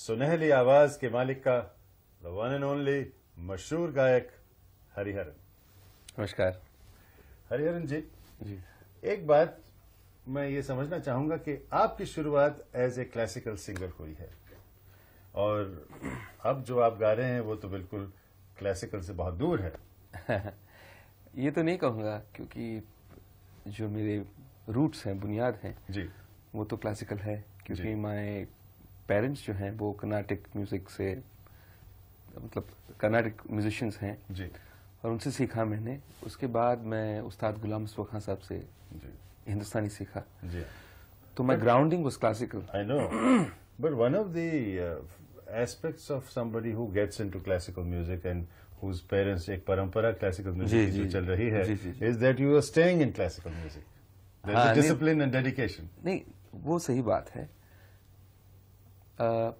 सुनहली आवाज के मालिक का वन एंड ओनली मशहूर गायक हरिहरन नमस्कार हरिहरन जी जी एक बात मैं ये समझना चाहूंगा कि आपकी शुरुआत एज ए क्लासिकल सिंगर हुई है और अब जो आप गा रहे हैं वो तो बिल्कुल क्लासिकल से बहुत दूर है ये तो नहीं कहूंगा क्योंकि जो मेरे रूट्स हैं बुनियाद हैं जी वो तो क्लासिकल है क्योंकि माए पेरेंट्स जो हैं वो कर्नाटिक म्यूजिक से मतलब कर्नाटिक म्यूजिशियंस हैं जी और उनसे सीखा मैंने उसके बाद मैं उस्ताद गुलाम सुबह खान साहब से जी हिंदुस्तानी सीखा जी तो my grounding was classical I know but one of the aspects of somebody who gets into classical music and whose parents एक परंपरा क्लासिकल म्यूजिक जो चल रही है is that you are staying in classical music discipline and dedication नहीं वो सही बात है uh,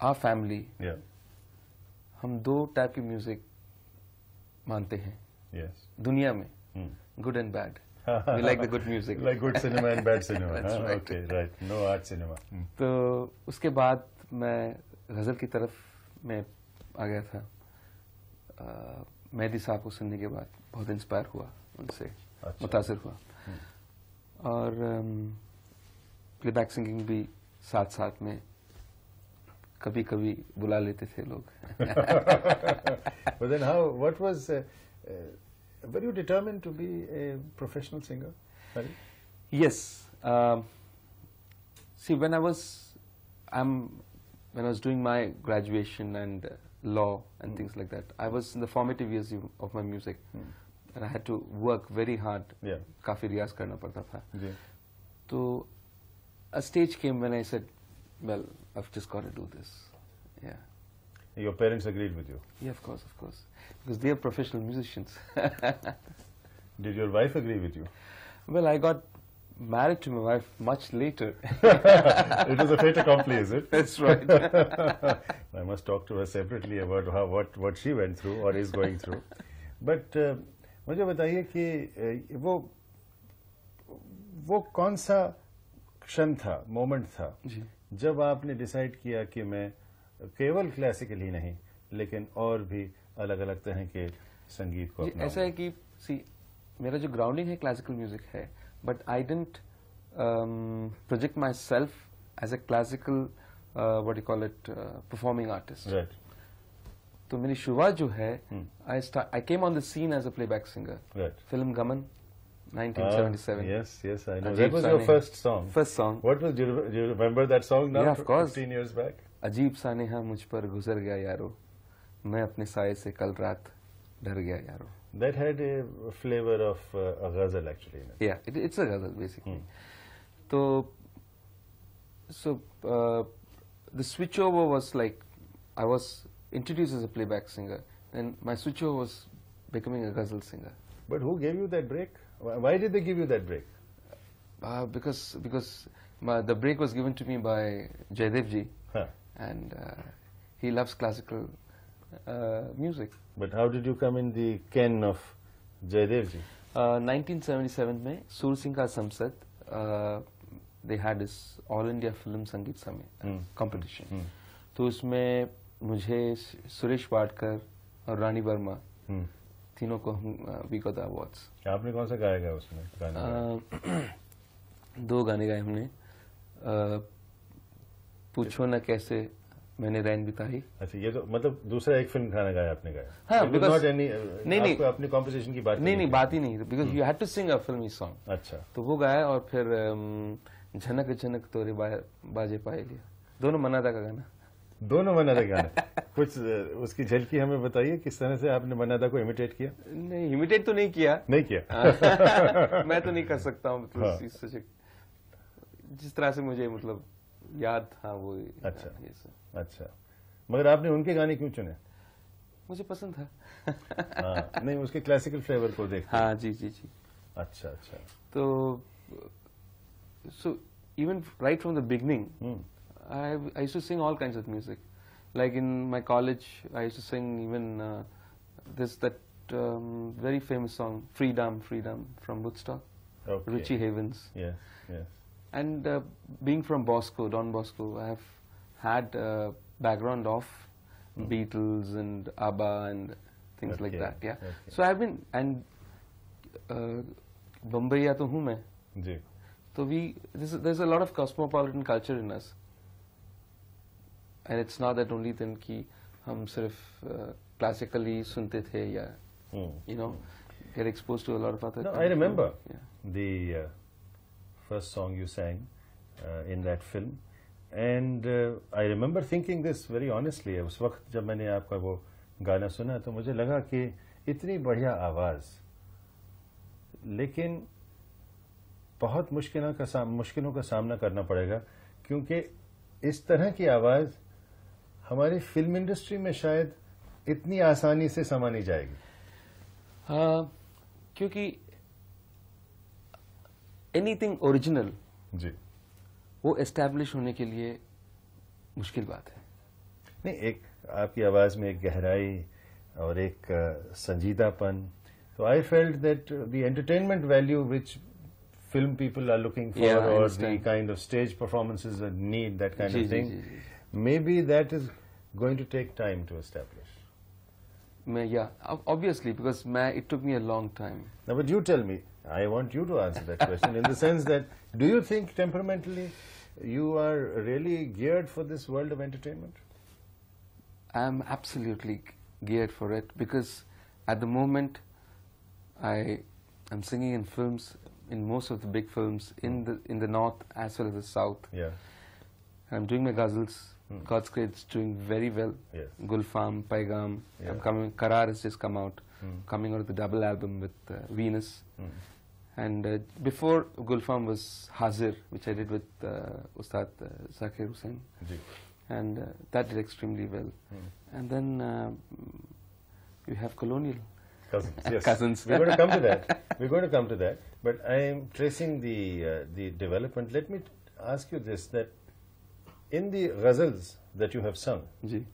our family yeah. हम दो टाइप की म्यूजिक मानते हैं yes. दुनिया में good and bad we like the good music like good cinema and bad cinema That's right. okay right no art cinema hmm. तो उसके बाद मैं गजल की तरफ में आ गया था uh, मेहदी साहब को सुनने के बाद बहुत इंस्पायर हुआ उनसे अच्छा। मुतासर हुआ और प्लेबैक um, सिंगिंग भी साथ साथ में कभी कभी बुला लेते थे लोग but then how what was uh, uh, were you determined to be a professional singer Sorry? yes uh, see when i was i'm when i was doing my graduation and uh, law and mm. things like that i was in the formative years of my music mm. and i had to work very hard yeah. काफी रियाज करना पड़ता था yeah. तो a stage came when I said, well, I've just got to do this. Yeah. Your parents agreed with you? Yeah, of course, of course. Because they are professional musicians. Did your wife agree with you? Well, I got married to my wife much later. it was a fait accompli, is it? That's right. I must talk to her separately about how, what, what she went through or is going through. But uh, मुझे बताइए कि uh, वो वो कौन सा क्षण था moment था जब आपने डिसाइड किया कि मैं केवल क्लासिकल ही नहीं लेकिन और भी अलग अलग तरह के संगीत को ऐसा है कि सी मेरा जो ग्राउंडिंग है क्लासिकल म्यूजिक है but I don't project myself as a classical what call it performing artist तो मेरी शुरुआत जो है I I came on the scene as a playback singer film Gaman 1977. Ah, yes, yes, I know. Ajib that was your first song. First song. What was, do you, do you remember that song now? Yeah, of course. 15 years back. Ajeeb सा नेहा मुझ guzar gaya yaro, main apne saaye se kal raat रात डर That had a flavor of uh, a ghazal actually. Yeah, it, it's a ghazal basically. Hmm. So, so uh, the switchover was like I was introduced as a playback singer, and my switchover was becoming a ghazal singer. But who gave you that break? Why did they give you that break? Uh, because because my, the break was given to me by Jaydev ji. huh. and uh, he loves classical uh, music. But how did you come in the ken of Jaydev ji? Uh, 1977 में सूर सिंह का संसद they had this All India Film Sangeet Samay competition. तो उसमें मुझे सुरेश वाडकर और रानी वर्मा तीनों को हम वी गॉट अवार्ड्स आपने कौन सा गाया गया उसमें गाने गाया? दो गाने गाए हमने आ, पूछो ना कैसे मैंने रैन बिताई अच्छा ये तो मतलब दूसरा एक फिल्म गाना गाया आपने गाया हाँ बिकॉज नहीं नहीं आपको अपनी कॉम्पोजिशन की बात नहीं नहीं बात ही नहीं because you had to sing a filmi song अच्छा तो वो गाया और फिर झनक झनक तोरे बाजे पाए लिया दोनों मनादा का गाना दोनों मनादा गाने कुछ उसकी झलकी हमें बताइए किस तरह से आपने मनादा को इमिटेट किया नहीं इमिटेट तो नहीं किया नहीं किया मैं तो नहीं कर सकता हूँ मतलब हाँ। जिस तरह से मुझे मतलब याद था वो अच्छा अच्छा मगर आपने उनके गाने क्यों चुने मुझे पसंद था हाँ, नहीं उसके क्लासिकल फ्लेवर को देख हाँ जी जी जी अच्छा अच्छा तो so even right from the beginning I, I, used to sing all kinds of music. Like in my college, I used to sing even uh, this, that um, very famous song, Freedom, Freedom from Woodstock, okay. Richie Havens. Yes, yes. And uh, being from Bosco, Don Bosco, I have had a uh, background of mm. Beatles and ABBA and things okay. like that. Yeah. Okay. So I've been, and uh, Bombay, to So we, this, there's a lot of cosmopolitan culture in us. एंड इट्स not दैट ओनली दिन की हम सिर्फ classically uh, सुनते थे या you know get expose to a lot of I remember the first song you sang in that film and I remember thinking this very honestly उस वक्त जब मैंने आपका वो गाना सुना तो मुझे लगा कि इतनी बढ़िया आवाज लेकिन बहुत मुश्किलों का मुश्किलों का सामना करना पड़ेगा क्योंकि इस तरह की आवाज़ हमारी फिल्म इंडस्ट्री में शायद इतनी आसानी से समा नहीं जाएगी आ, क्योंकि एनीथिंग ओरिजिनल जी वो एस्टैब्लिश होने के लिए मुश्किल बात है नहीं एक आपकी आवाज में एक गहराई और एक संजीदापन तो I felt that the entertainment value which film people are looking for और the kind of stage stage need that kind of thing maybe that is going to take time to establish. Yeah, obviously, because it took me a long time. Now, but you tell me, I want you to answer that question in the sense that do you think temperamentally you are really geared for this world of entertainment? I am absolutely geared for it because at the moment I am singing in films, in most of the big films in the in the north as well as the south. Yeah. I'm doing my ghazals Hmm. God's doing very well. Yes. Gulfam, Paigam, yeah. I'm coming, Karar has just come out, hmm. coming out with the double album with uh, Venus. Hmm. And uh, before Gulfam was Hazir, which I did with uh, Ustad uh, Zakir Hussain. Ji. And uh, that did extremely well. Hmm. And then uh, you have Colonial. Cousins, yes. Cousins. We're going to come to that. We're going to come to that. But I am tracing the, uh, the development. Let me ask you this, that in the ghazals that you have sung, Ji.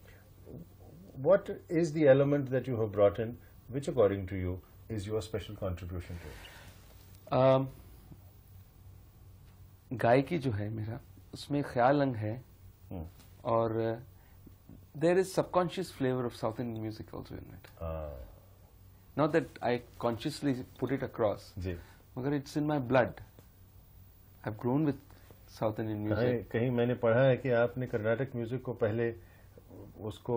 what is the element that you have brought in, which according to you is your special contribution to it? Um, गायकी jo hai mera usme khayal अंग hai hmm. aur uh, there और there is subconscious flavour of South Indian music also in not that i consciously put it across ji magar it's in my blood i've grown with South Indian music कहीं मैंने पढ़ा है कि आपने Karnataka music को पहले उसको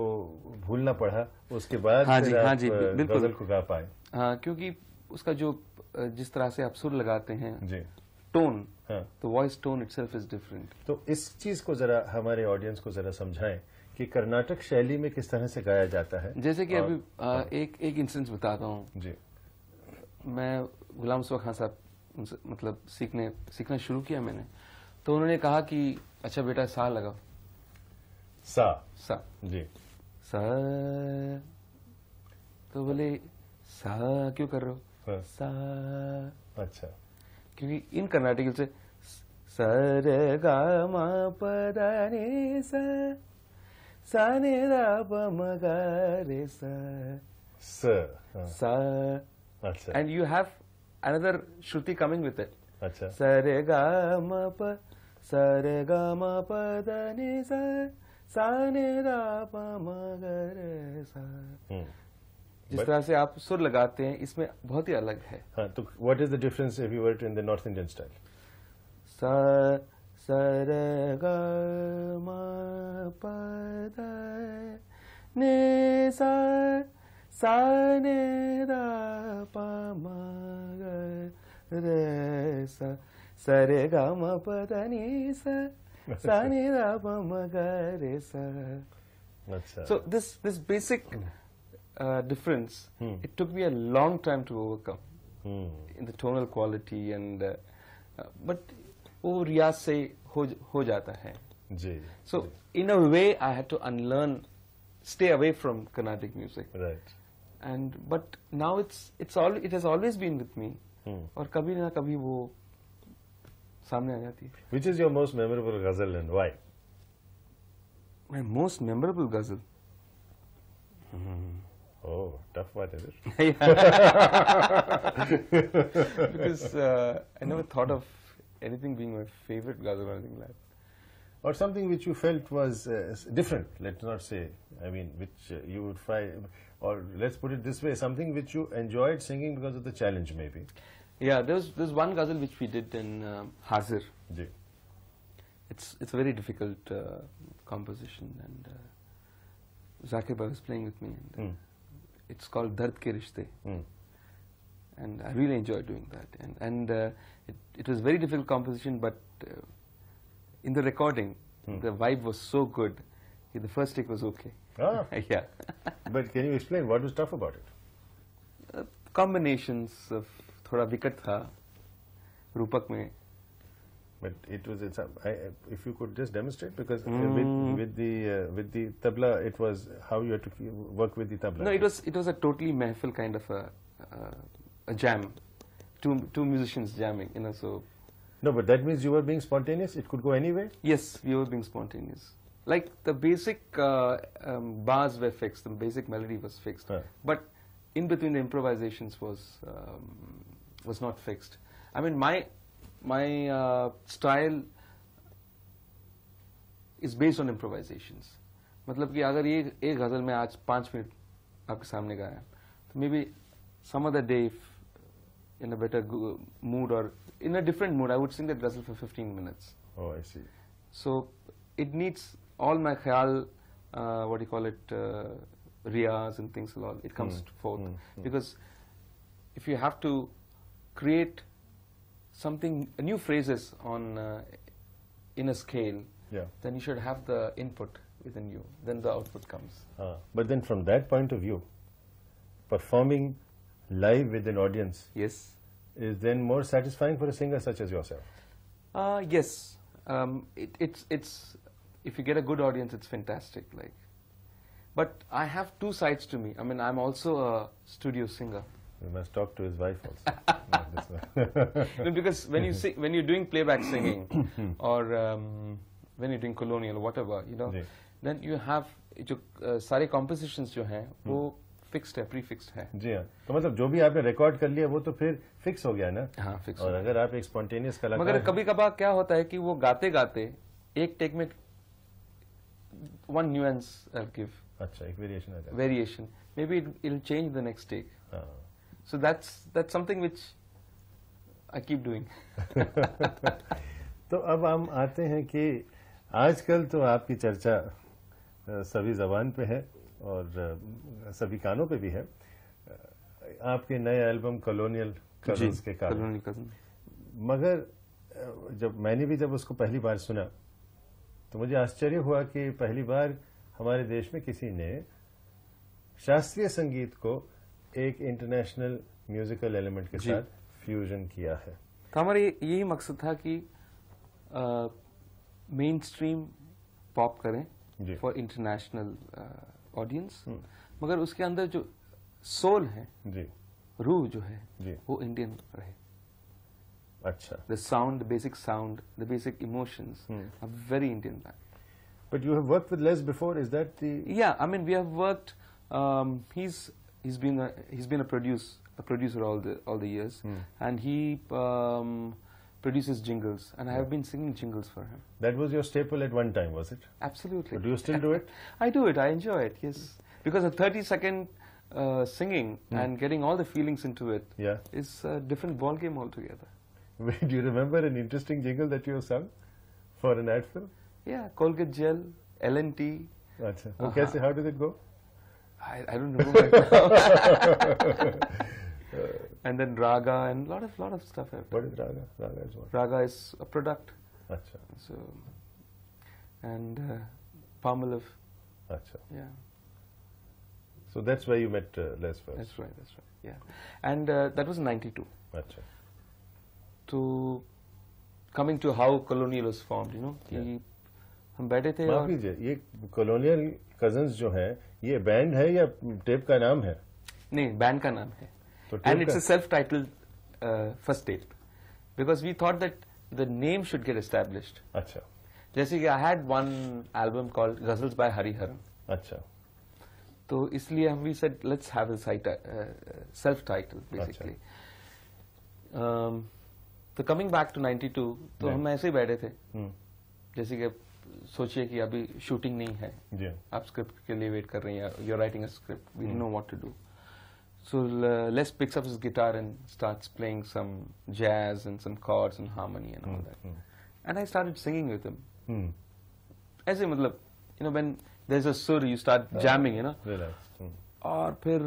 भूलना पड़ा उसके बाद हाँ जी हाँ जी बिल्कुल को गा पाए हाँ क्योंकि उसका जो जिस तरह से आप सुर लगाते हैं जी टोन हाँ। तो voice tone it is different तो इस चीज को जरा हमारे ऑडियंस को जरा समझाएं कि कर्नाटक शैली में किस तरह से गाया जाता है जैसे कि अभी हाँ। एक एक इंसिडेंस बताता हूँ जी मैं गुलाम सुबह खान साहब मतलब सीखने सीखना शुरू किया मैंने तो उन्होंने कहा कि अच्छा बेटा सा लगाओ सा सा जी सा तो बोले सा क्यों कर रहे हो सा अच्छा क्योंकि इन कर्नाटक से सर गे सने रे सर and you have another shruti coming with it अच्छा sa अच्छा। गा सरे ग म प द नि सा सा ने रा प म हम्म। ग सा जिस तरह से आप सुर लगाते हैं इसमें बहुत ही अलग है हाँ, तो what is the difference if you were in the North Indian style सा सर ग म प द सा सा ने दा प म ग सा सरे ग म प ध नि स सा नि रा प म ग रे स अच्छा so this this basic uh, difference hmm. it took वो रियाज से हो हो जाता है जी so in a way I had to unlearn stay away from Carnatic music right and but now it's it's it has always been with me और कभी ना कभी वो सामने आ जाती है which is your most memorable ghazal and why my most memorable ghazal Oh, tough one, is it? because uh, I never thought of anything being my favorite ghazal or anything like that. Or something which you felt was uh, different, let's not say, I mean, which uh, you would find, or let's put it this way, something which you enjoyed singing because of the challenge, maybe. Yeah, there's there's one ghazal which we did in um, Hazir. Yeah. It's it's a very difficult uh, composition, and uh, Zakir Bhai was playing with me. And, uh, hmm. It's called Dard Ke Rishte, mm. and I really enjoyed doing that. And and uh, it it was very difficult composition, but uh, in the recording, mm. the vibe was so good. The first take was okay. Ah. yeah. but can you explain what was tough about it? Uh, combinations of थोड़ा विकट था रूपक में but it was it's I, if you could just demonstrate because mm. with, hmm. with the uh, with the tabla it was how you had to work with the tabla no it was it was a totally mehfil kind of a, uh, a jam two two musicians jamming you know so no but that means you were being spontaneous it could go anywhere yes we were being spontaneous like the basic uh, um, bars were fixed the basic melody was fixed huh. but in between the improvisations was um, was not fixed. I mean, my my uh, style is based on improvisations. मतलब कि अगर ये एक गज़ल में आज पाँच minute आपके सामने गाया तो maybe some other day in a better mood or in a different mood, I would sing that ghazal for 15 minutes. oh i see so it needs all my khayal uh, what do you call it uh, riyas and things a it comes mm, forth mm. because if you have to create something new phrases on uh, in a scale, yeah. then you should have the input within you. Then the output comes. Ah, but then from that point of view, performing live with an audience yes. is then more satisfying for a singer such as yourself. Uh, yes. Um, it, it's, it's, if you get a good audience, it's fantastic. Like, But I have two sides to me. I mean, I'm also a studio singer. We must talk to his wife also. no, because when you sing, when you're doing playback singing, or um, when you're doing colonial, whatever, you know, then you have जो सारे compositions जो हैं वो fixed है prefixed है जी हाँ तो मतलब जो भी आपने record कर लिया वो तो फिर fix हो गया ना हाँ fix. और अगर आप एक spontaneous कलाकार मगर कभी कभार क्या होता है कि वो गाते गाते एक take में one nuance I'll give. अच्छा, एक variation. आ जाए. Variation. Maybe it'll change the next take. हाँ. So that's that's something which I keep doing. तो अब हम आते हैं कि आजकल तो आपकी चर्चा सभी जबान पे है और सभी कानों पे भी है आपके नए एल्बम कॉलोनियल कजन्स के कारण मगर जब मैंने भी जब उसको पहली बार सुना तो मुझे आश्चर्य हुआ कि पहली बार हमारे देश में किसी ने शास्त्रीय संगीत को एक इंटरनेशनल म्यूजिकल एलिमेंट के साथ फ्यूजन किया है तो हमारा यही मकसद था कि मेन स्ट्रीम पॉप करें फॉर इंटरनेशनल ऑडियंस मगर उसके अंदर जो सोल है जी रूह जो है जी वो इंडियन रहे अच्छा the sound basic sound the basic emotions a very Indian band but you have work with Les before is that the... Yeah, I mean, we have worked, um, he's been a, he's been a produce a producer all the all the years, mm. and he um, produces jingles, and I have been singing jingles for him. That was your staple at one time, was it? Absolutely. But do you still do it? I do it. I enjoy it. Yes, because a thirty-second uh, singing mm. and getting all the feelings into it yeah. is a different ball game altogether. do you remember an interesting jingle that you have sung for an ad film? Yeah, Colgate Gel, LNT. Uh-huh. Okay, so Uh -huh. How did it go? I, I don't remember. Uh, and then raga and lot of lot of stuff. I've What is raga? Raga is what? Raga is a product. Achha. So, and uh, Palmolive. Achha. Yeah. So that's where you met uh, Les first. That's right. That's right. Yeah, and uh, that was '92. Achha. To coming to how colonial was formed, you know, yeah. हम बैठे थे माफ कीजिए ये colonial cousins जो हैं ये band है या टेप का नाम है नहीं बैंड का नाम है and it's a self title first tape because we thought that the name should get established अच्छा जैसे कि I had one album called ghazals by Hariharan अच्छा तो इसलिए हम we said let's have self title basically तो कमिंग बैक टू 92 तो हम ऐसे ही बैठे थे हम्म। जैसे कि सोचिए कि अभी शूटिंग नहीं है yeah. आप स्क्रिप्ट के लिए वेट कर रहे हैं you writing a script we know what to do so Les picks up guitar and start playing some jazz and some chords and harmony and all that and I started singing with him ऐसे मतलब you know when there is uh you start jamming you know और फिर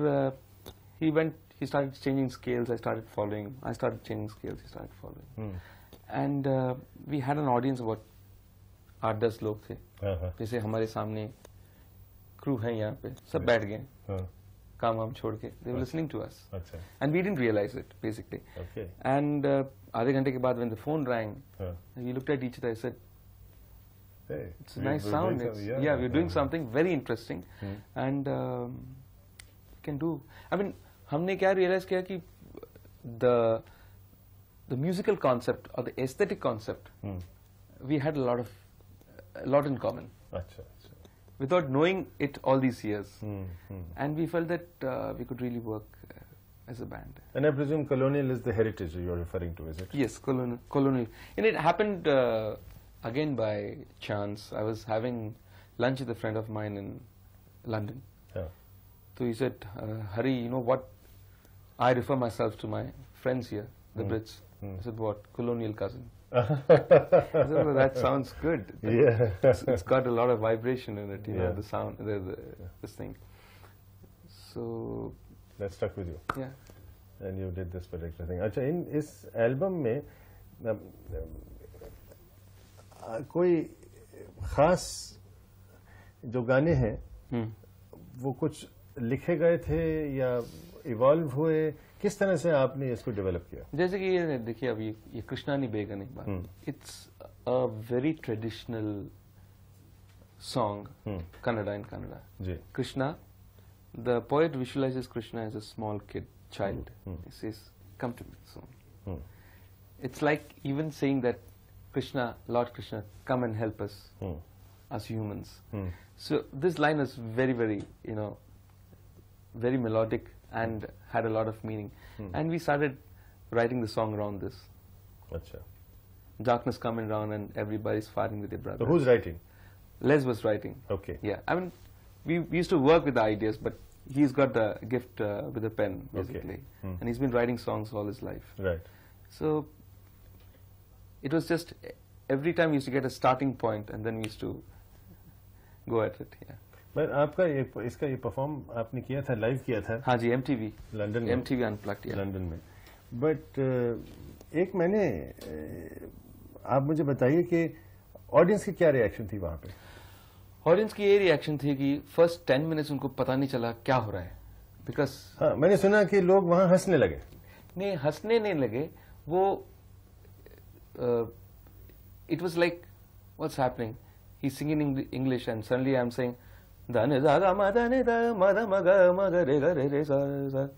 he uh, went he started changing scales i started following i started changing scales he started following mm. and uh, we had an audience about आठ दस लोग थे जैसे हमारे सामने crew है यहाँ पे सब बैठ गए काम वाम छोड़ के they were listening to us and we didn't realise it basically and आधे घंटे के बाद when the phone rang we looked at each other said Hey, it's a nice sound. Some, yeah, yeah, we're doing yeah. something very interesting, hmm. and um, can do. I mean, हमने क्या realize किया कि the the musical concept or the aesthetic concept, hmm. we had a lot of a lot in common. Achha, achha. Without knowing it all these years. Hmm, hmm. And we felt that uh, we could really work uh, as a band. And I presume colonial is the heritage you're referring to, is it? Yes, colonial. colonial. And it happened uh, again by chance. I was having lunch with a friend of mine in London. Yeah. So he said, uh, Hari, you know what? I refer myself to my friends here, the hmm. Brits. Hmm. I said, what? Colonial cousin. I no, that sounds good. That Yeah. It's, it's got a lot of vibration in it, you yeah. know, the sound, the, the yeah. this thing. So... That stuck with you. Yeah. And you did this particular thing. Achha, in अच्छा इन इस album में कोई खास जो गाने हैं वो कुछ लिखे गए थे या इवॉल्व हुए किस तरह से आपने इसको डेवलप किया जैसे कि ये देखिए अब ये, ये नी बेगन एक बात it's a very traditional song Kannada in Kannada Krishna the poet visualise Krishna as a small kid child is come to me song it's like even saying that Krishna Lord Krishna come and help us as humans hmm. so this line very very very you know very and had a lot of meaning. Hmm. And we started writing the song around this. Gotcha. Darkness coming around and everybody's fighting with their brother. So who's writing? Les was writing. Okay. Yeah. I mean, we, we used to work with the ideas, but he's got the gift uh, with a pen, basically. Okay. Hmm. And he's been writing songs all his life. Right. So it was just every time we used to get a starting point and then we used to go at it. Yeah. मैं आपका ये, इसका ये perform आपने किया था live किया था हाँ जी एम लंदन लंडन में एमटीवी अनप्लग्ड किया लंदन लंडन में बट uh, एक मैंने uh, आप मुझे बताइए कि ऑडियंस की क्या रिएक्शन थी वहाँ पे ऑडियंस की ये रिएक्शन थी कि फर्स्ट टेन मिनट्स उनको पता नहीं चला क्या हो रहा है बिकॉज हाँ, मैंने सुना कि लोग वहाँ हंसने लगे नहीं हंसने नहीं लगे वो it was like what's happening he singing English and suddenly I am sing Dhani da ga ma dani da ma re sa sa.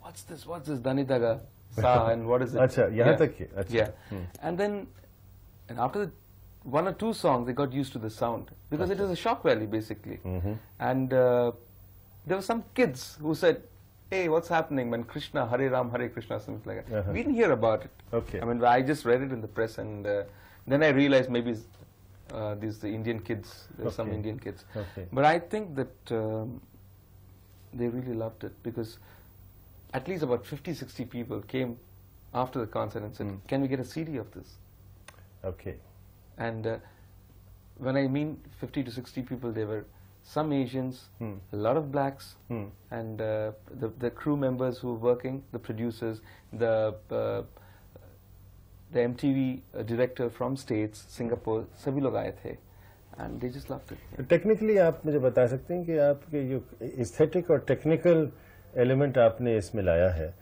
What's this? What's this? Dani da sa and what is it? Yeah. Hmm. And then, and after the one or two songs, they got used to the sound because Achha. a shock value basically. Mm -hmm. And uh, there were some kids who said, "Hey, what's happening?" When Krishna, Hare Ram, Hare Krishna, something like that. Uh -huh. We didn't hear about it. Okay. I mean, I just read it in the press, and uh, then I realized maybe uh, these Indian kids, okay. some Indian kids. Okay. But I think that um, they really loved it because at least about 50, 60 people came after the concert and said, mm. can we get a CD of this? Okay. And uh, when I mean 50 to 60 people, there were some Asians, hmm. a lot of blacks, hmm. and uh, the, the, crew members who were working, the producers, the uh, the um director from state Singapore सभी लोग आए थे and they just loved technically आप मुझे बता सकते हैं कि आपके जो एस्थेटिक और टेक्निकल एलिमेंट आपने इसमें लाया है आ,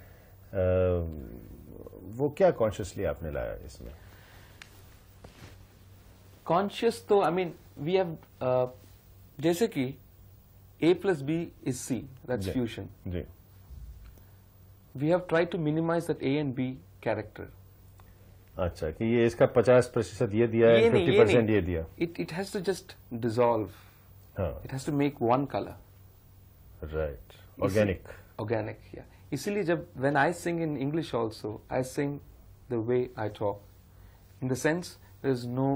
वो क्या कॉन्शियसली आपने लाया इसमें कॉन्शियस तो आई मीन वी हैव जैसे कि A plus B is C that's fusion we have try to minimise that A and B character अच्छा कि ये इसका पचास प्रतिशत ये दिया है फिफ्टी परसेंट ये दिया it it has to just dissolve it has to make one colour right organic organic या इसीलिए जब when I sing in English also I sing the way I talk in the sense there is no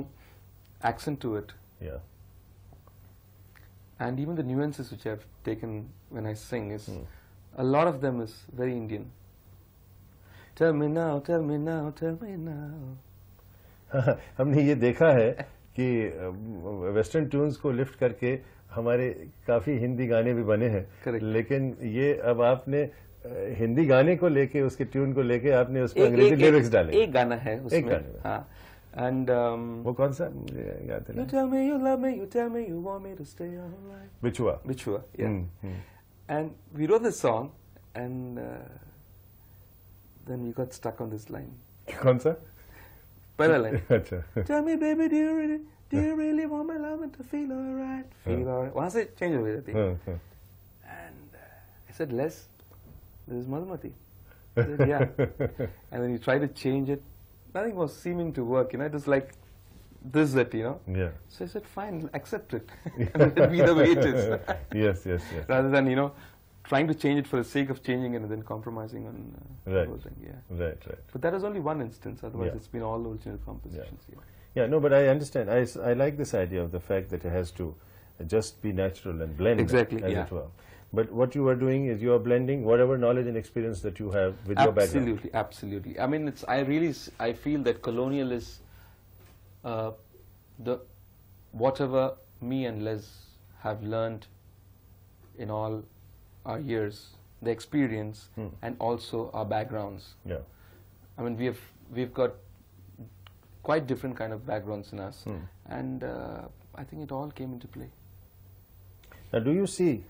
accent to it या and even the nuances which I have taken when I sing is a lot of them is very Indian tell me now, tell हमने ये देखा है कि western tunes को lift करके हमारे काफी हिंदी गाने भी बने हैं लेकिन ये अब आपने हिंदी गाने को लेके उसके ट्यून को लेके आपने उसको अंग्रेजी लिरिक्स डाले एक गाना है उसमें एक गाना एंड हाँ। um, वो कौन सा गाते you tell me you love me you tell me you want me to stay your life बिचुआ बिचुआ and we wrote the song and then we got stuck on this line. कौन सा पहला अच्छा tell me baby do you really do you really want my love to feel alright feel alright वहाँ से change हो गई थी and uh, I said less. this is Madhumati yeah and then you try to change it nothing was seeming to work you know it was like this that you know yeah so I said fine accept it and be the way it is yes yes yes rather than you know trying to change it for the sake of changing it and then compromising on uh, right. Closing, yeah. Right, right. But that is only one instance. Otherwise, yeah. it's been all original compositions. Yeah. yeah. yeah. no, but I understand. I, I like this idea of the fact that it has to just be natural and blend exactly, as yeah. it were. But what you are doing is you are blending whatever knowledge and experience that you have with absolutely, your background. Absolutely, absolutely. I mean, it's I really I feel that colonial is uh, the whatever me and Les have learned in all our years, the experience, mm. and also our backgrounds. Yeah. I mean, we have we've got quite different kind of backgrounds in us, mm. and uh, I think it all came into play. Now, do you see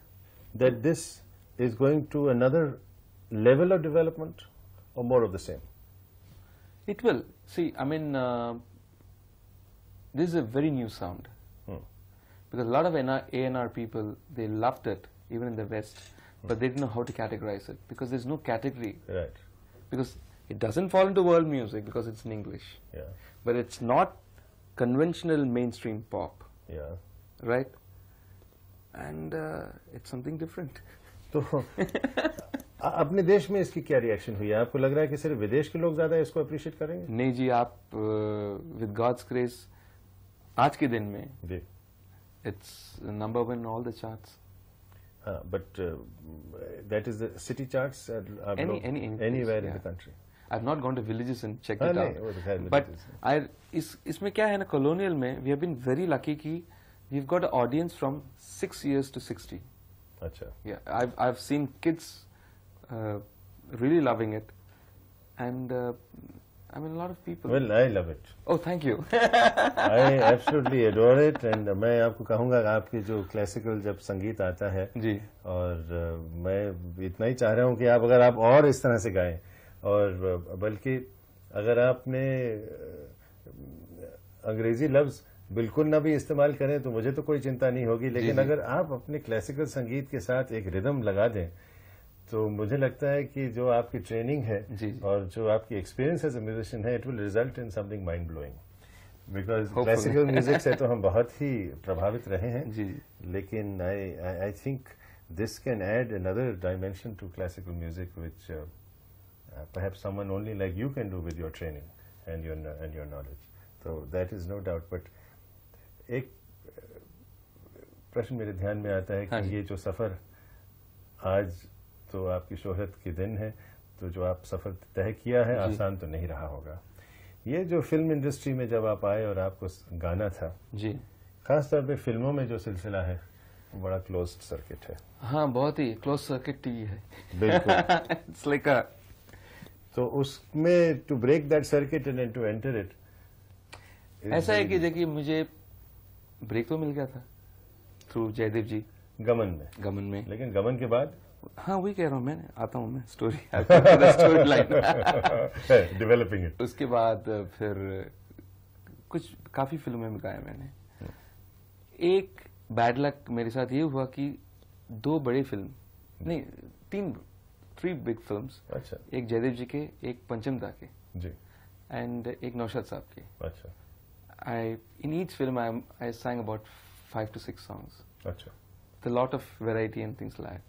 that this is going to another level of development, or more of the same? It will. See, I mean, uh, this is a very new sound. Hmm. Because a lot of ANR people, they loved it, even in the West but they didn't know how to categorize it because there's no category. Right. Because it doesn't fall into world music because it's in English. Yeah. But it's not conventional mainstream pop. Yeah. Right. And uh, it's something different. So, अपने देश में इसकी क्या reaction हुई है आपको लग रहा है कि सिर्फ विदेश के लोग ज्यादा इसको अप्रिशिएट करेंगे नहीं जी आप विद गॉड्स क्रेज आज के दिन में it's number one all the charts uh, but uh, that is the city charts any, any anywhere yeah. in the country. I've not gone to villages and checked ah, it uh, out. Oh, but I, is इसमें Kya hai na? colonial में we have been very lucky कि we've got an audience from six years to sixty. Acha. Yeah, I've I've seen kids uh, really loving it, and uh, I mean, a lot of people. Well, I love it. Oh, thank you. I absolutely adore it, and मैं आपको कहूँगा आपके जो classical जब संगीत आता है जी और मैं इतना ही चाह रहा हूँ कि आप अगर आप और इस तरह से गाएं और बल्कि अगर आपने अंग्रेजी लव्स बिल्कुल ना भी इस्तेमाल करें तो मुझे तो कोई चिंता नहीं होगी लेकिन अगर आप अपने क्लासिकल संगीत के साथ एक रिदम लगा दें तो मुझे लगता है कि जो आपकी ट्रेनिंग है जी, जी. और जो आपकी एक्सपीरियंस एज ए म्यूजिशियन है it will result in something mind blowing because classical music से तो हम बहुत ही प्रभावित रहे हैं जी, लेकिन I I think this can add another dimension to classical music which perhaps someone only like you can do with your training and your and your knowledge so that is no doubt but एक uh, प्रश्न मेरे ध्यान में आता है कि हाँ ये जो सफर आज तो आपकी शोहरत के दिन है तो जो आप सफ़र तय किया है आसान तो नहीं रहा होगा ये जो फिल्म इंडस्ट्री में जब आप आए और आपको गाना था जी खास तौर पे फिल्मों में जो सिलसिला है वो बड़ा क्लोज सर्किट है हाँ बहुत ही क्लोज सर्किट ही है बिल्कुल तो उसमें to break that circuit and to enter it ऐसा है कि देखिए मुझे ब्रेक तो मिल गया था थ्रू जयदेव जी गमन में गमन में लेकिन गमन के बाद हाँ वही कह रहा हूँ मैं आता हूँ मैं story story line developing it उसके बाद फिर कुछ काफ़ी फिल्में में गाए मैंने एक बैड लक मेरे साथ ये हुआ कि दो बड़े फिल्म नहीं तीन थ्री बिग फिल्म्स अच्छा एक जयदेव जी के एक पंचम दा के एंड एक नौशाद साहब के I in each film I I sang about five to six songs अच्छा the lot of variety and things like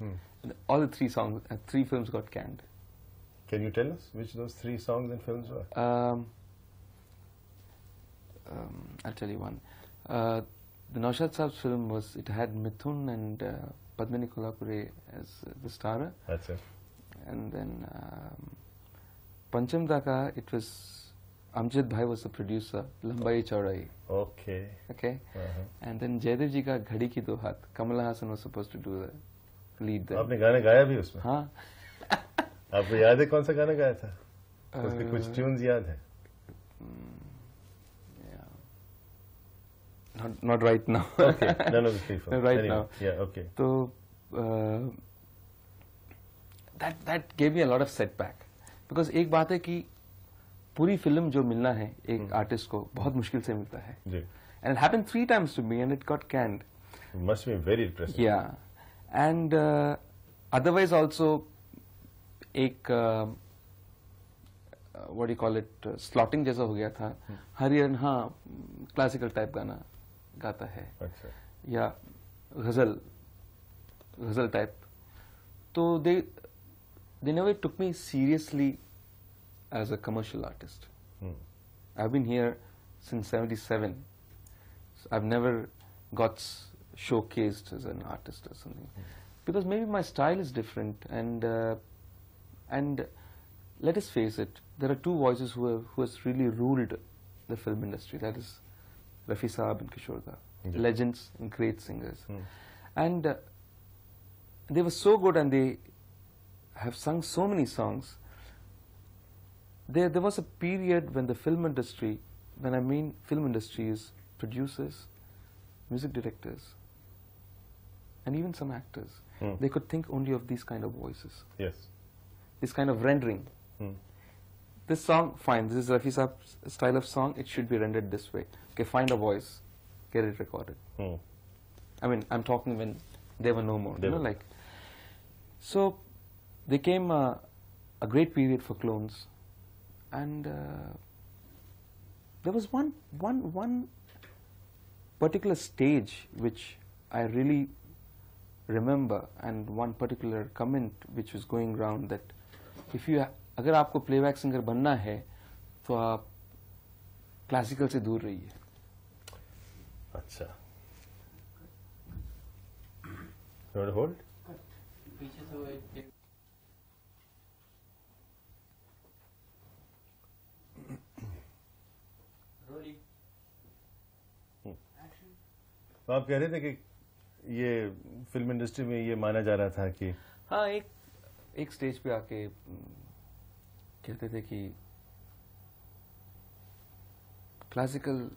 all the three songs, uh, three films got canned. Can you tell us which those three songs and films were? Um, um, I'll tell you one. Uh, the Naushad Saab's film was it had Mithun and uh, Padmini Kolhapure as uh, the star. That's it. And then um, Pancham Daka, it was Amjad Bhai was the producer. Lambai oh. Chaurai. Okay. Okay. Uh -huh. And then Jaydev Ji ka Ghadi Ki Do Hath. Kamala Hassan was supposed to do the lead that आपने गाने गाया भी उसमें हाँ आपको याद है कौन सा गाना गाया था uh, उसके कुछ ट्यून्स याद है not right now now. okay, none of the three. right anyway, now. Yeah. Okay. So uh, that that gave me a lot एक बात है कि पूरी फिल्म जो मिलना है एक आर्टिस्ट hmm. को बहुत मुश्किल से मिलता है and happen three times to me and it got canned must be very interesting या एंड अदरवाइज ऑल्सो एक what you call it slotting जैसा हो गया था हम्म। हरिहरन हाँ क्लासिकल टाइप गाना गाता है अच्छा। या गजल गजल टाइप तो दे नेवर वे took me seriously as a commercial artist I been here since seventy seven I never gots showcased as an artist or something because maybe my style is different and uh, and let us face it there are two voices who have, who has really ruled the film industry that is Rafi Saab and Kishore Da legends and great singers mm. and uh, they were so good and they have sung so many songs there there was a period when the film industry when I mean film industry is producers music directors and even some actors, mm. they could think only of these kind of voices. Yes. This kind of rendering. Mm. This song, fine, this is Rafi Saab's style of song, it should be rendered this way. Okay, find a voice, get it recorded. Mm. I mean, I'm talking when there were no more. They you know, like, so they came uh, a great period for clones, and uh, there was one, one, one particular stage which I really remember and one particular comment which was going around that if you अगर आपको playback singer बनना है तो आप classical से दूर रहिए अच्छा hold तो आप कह रहे थे कि ये फिल्म इंडस्ट्री में ये माना जा रहा था कि हाँ एक एक स्टेज पे आके हम्म, कहते थे कि क्लासिकल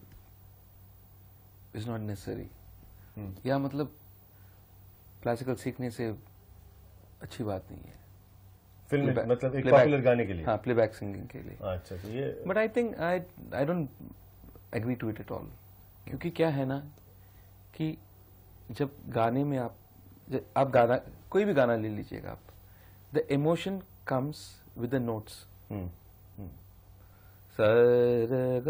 इज नॉट नेसेसरी या मतलब क्लासिकल सीखने से अच्छी बात नहीं है फिल्म मतलब एक पॉपुलर गाने के लिए हाँ प्लेबैक सिंगिंग के लिए अच्छा तो ये but I think I I don't agree to it at all क्योंकि क्या है ना कि जब गाने में आप आप गाना कोई भी गाना ले लीजिएगा आप the emotion comes with the notes sir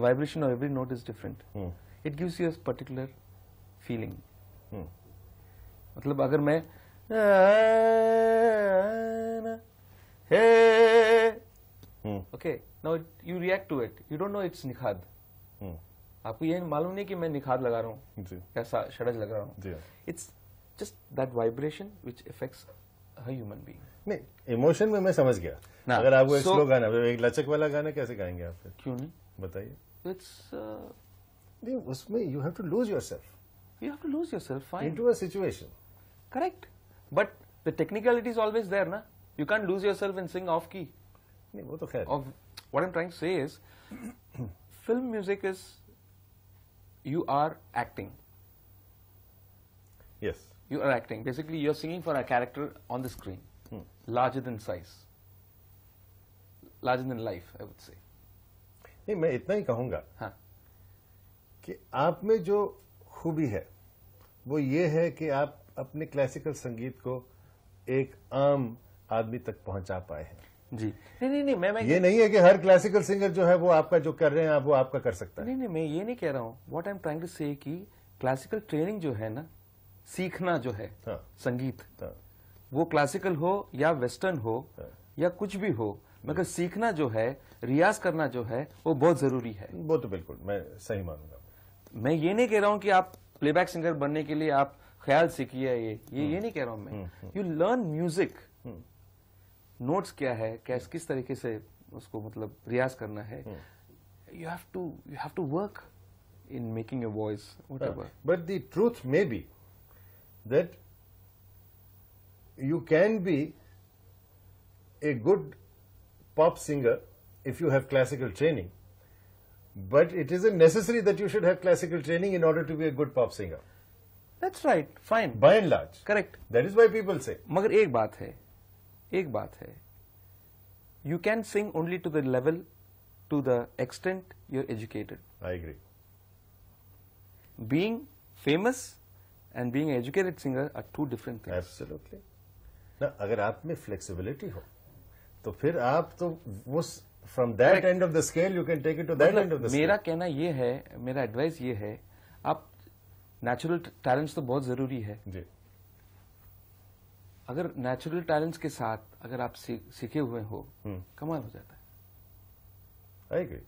vibration of every note is different it gives Hmm. Particular feeling मतलब अगर मैं okay now you react to it you don't know it's निखाद आपको ये मालूम नहीं कि मैं निखार लगा रहा हूँ कैसा शरज लगा रहा हूँ it's just that vibration which affects human being नहीं इमोशन में मैं समझ गया ना अगर आपको so, एक स्लो गाना एक लचक वाला गाना कैसे गाएंगे आप फिर क्यों नहीं बताइए इट्स uh, नहीं उसमें you have to lose your self you have to lose your self fine into a situation correct but the technicality is always there ना you can lose your self in sing of की नहीं वो तो खैर of what I am trying to say is film music is you are acting. Yes. You are acting. Basically, you are singing for a character on the screen, hmm. larger than size, larger than life, I would say. नहीं मैं इतना ही कहूंगा हाँ. कि आप में जो खूबी है वो ये है कि आप अपने क्लासिकल संगीत को एक आम आदमी तक पहुंचा पाए हैं जी नहीं नहीं नहीं मैं, मैं ये नहीं है कि हर क्लासिकल सिंगर जो है वो आपका जो कर रहे हैं आप वो आपका कर सकता है नहीं नहीं मैं ये नहीं कह रहा हूँ what I am trying to say कि क्लासिकल ट्रेनिंग जो है ना सीखना जो है हाँ, संगीत हाँ, वो क्लासिकल हो या वेस्टर्न हो हाँ, या कुछ भी हो मगर सीखना जो है रियाज करना जो है वो बहुत जरूरी है वो तो बिल्कुल मैं सही मानूंगा मैं ये नहीं कह रहा हूँ कि आप प्लेबैक सिंगर बनने के लिए आप ख्याल सीखिए ये ये हम्म। ये नहीं कह रहा हूँ मैं यू लर्न म्यूजिक नोट्स क्या है कैसे किस तरीके से उसको मतलब रियाज करना है you have to you have to work in making your voice but the truth may be that you can be a good pop singer if you have classical training but it is necessary that you should have classical training in order to be a good pop singer that's right fine by and large correct that is why people say मगर एक बात है एक बात है you can sing only to the level to the extent you're educated I agree being famous and being educated singer are two different things absolutely ना अगर आप में फ्लेक्सिबिलिटी हो तो फिर आप तो वो from that end of the scale you can take it to that end of the मेरा कहना ये है मेरा एडवाइस ये है आप नेचुरल टैलेंट्स तो बहुत जरूरी है जी अगर नेचुरल टैलेंट्स के साथ अगर आप सीखे हुए हो हम्म। कमाल हो जाता है आई ग्री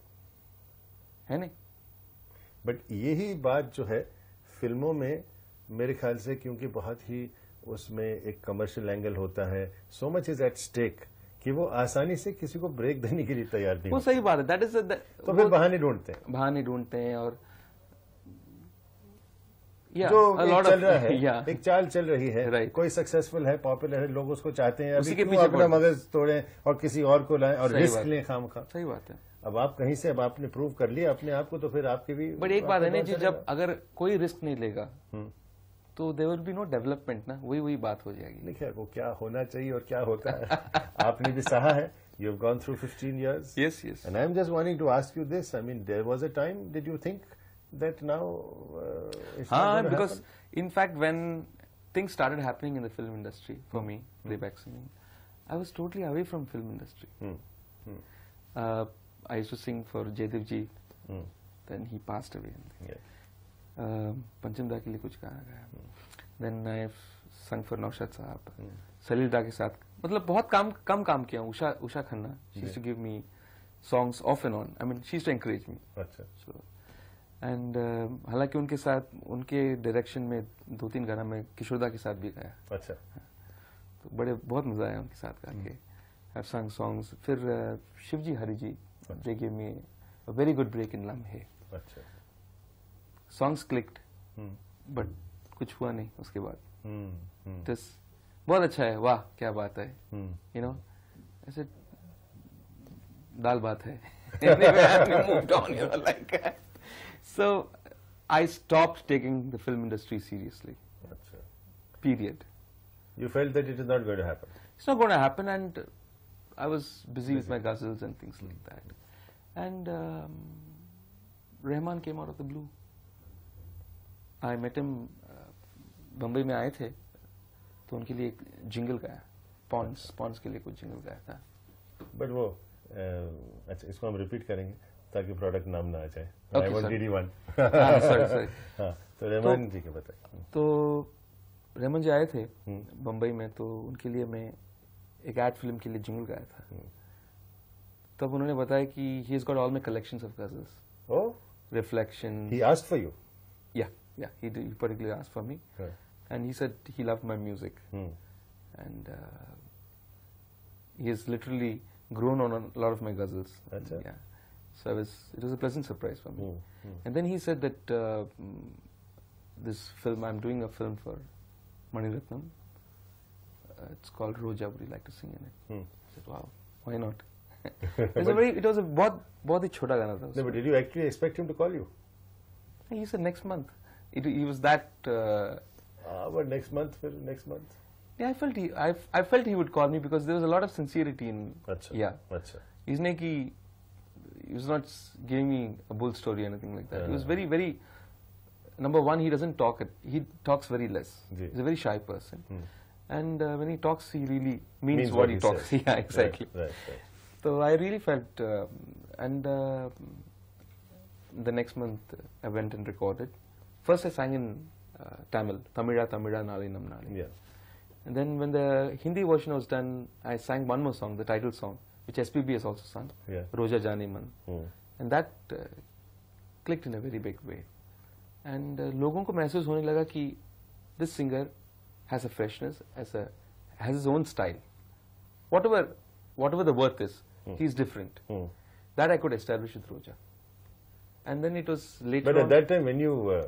है नहीं बट यही बात जो है फिल्मों में मेरे ख्याल से क्योंकि बहुत ही उसमें एक कमर्शियल एंगल होता है so much is at stake कि वो आसानी से किसी को ब्रेक देने के लिए तैयार नहीं वो सही बात है दैट इज तो फिर बहाने ढूंढते हैं बहाने ढूंढते हैं और yeah, जो एक चल of, रहा है yeah. एक चाल चल रही है right. कोई सक्सेसफुल है पॉपुलर है लोग उसको चाहते हैं अभी क्यों अपना मगज तोड़े और किसी और को लाएं और रिस्क लें खाम खा सही बात है अब आप कहीं से अब आपने प्रूव कर लिया अपने आप को तो फिर आपके भी बट एक बात है ना जी जब अगर कोई रिस्क नहीं लेगा हम्म। तो there will be no development ना वही वही बात हो जाएगी देखिए वो क्या होना चाहिए और क्या होता है आपने भी सहा है you have gone through fifteen years yes yes and I am just wanting to ask you this I mean there was a time did you think that now uh, ah, because happen. in fact when things started happening in the film industry for hmm. me hmm. playback singing I was totally away from film industry hmm. uh, I used to sing for Jaydevji mm. then he passed away yeah. uh, um, Pancham Da ke liye kuch gaana gaya then I sung for Naushad Sahab Salil डा के साथ मतलब बहुत काम कम काम किया Usha Usha Khanna she to give me songs off and on I mean she to encourage me and uh, um, हालांकि उनके साथ उनके डायरेक्शन में दो तीन गाना मैं किशोरदा के साथ भी गाया अच्छा तो बड़े बहुत मजा आया उनके साथ गा के हैव संग सॉन्ग्स फिर uh, शिवजी हरी जी दे गे me a very good break in Lamhe अच्छा सॉन्ग्स क्लिक्ड बट कुछ हुआ नहीं उसके बाद दिस हम्म, हम्म। बहुत अच्छा है वाह क्या बात है यू नो ऐसे दाल बात है anyway, So I stopped taking the film industry seriously. Achha. Period. You felt that it is not going to happen. It's not going to happen, and I was busy, with my guzzles and things like that. And um, Rahman came out of the blue. I met him. Bombay uh, में aaye the, to उनके liye एक jingle गाया Pond's Pond's के लिए कुछ jingle गाया था but वो uh, इसको हम repeat करेंगे ताकि product नाम ना आ जाए Ah, हाँ, तो रेमन तो तो जी आए थे बम्बई हम्म। में तो उनके लिए मैं एक एड फिल्म के लिए जंगल गाया था हम्म। तब उन्होंने बताया कि he is got all my collection of ghazals reflection for me and he said music and literally grown on lord of my ghazals So I was, it was a pleasant surprise for me. Mm, mm. And then he said that uh, mm, this film, I'm doing a film for Mani Ratnam. Uh, it's called Roja, would you like to sing in it? Mm. I said, wow, why not? it, was very, it was a very bahut hi chota gana tha. No, but did you actually expect him to call you? He said next month. It, he was that... Uh, ah, but next month, for next month? Yeah, I felt he, I, I felt he would call me because there was a lot of sincerity in... Achha, yeah. Achha. इसने की he was not giving me a bull story or anything like that. Yeah. He was very, very, number one, he doesn't talk, he talks very less. Yeah. He's a very shy person. Hmm. And uh, when he talks, he really means, means what, what, he, talks. yeah, exactly. Right, right, right. So I really felt, uh, and uh, the next month uh, I went and recorded. First I sang in uh, Tamil, Tamira, Tamira, Nali Nam Nali. Yeah. And then when the Hindi version was done, I sang one more song, the title song. which SPB has also sung, yeah. Roja Janiman. Mm. And that uh, clicked in a very big way. And uh, लोगों को महसूस होने लगा कि this singer has a freshness, has a has his own style. Whatever whatever the worth is, mm. he's different. Mm. That I could establish with Roja. And then it was later. But at on, that time, when you uh,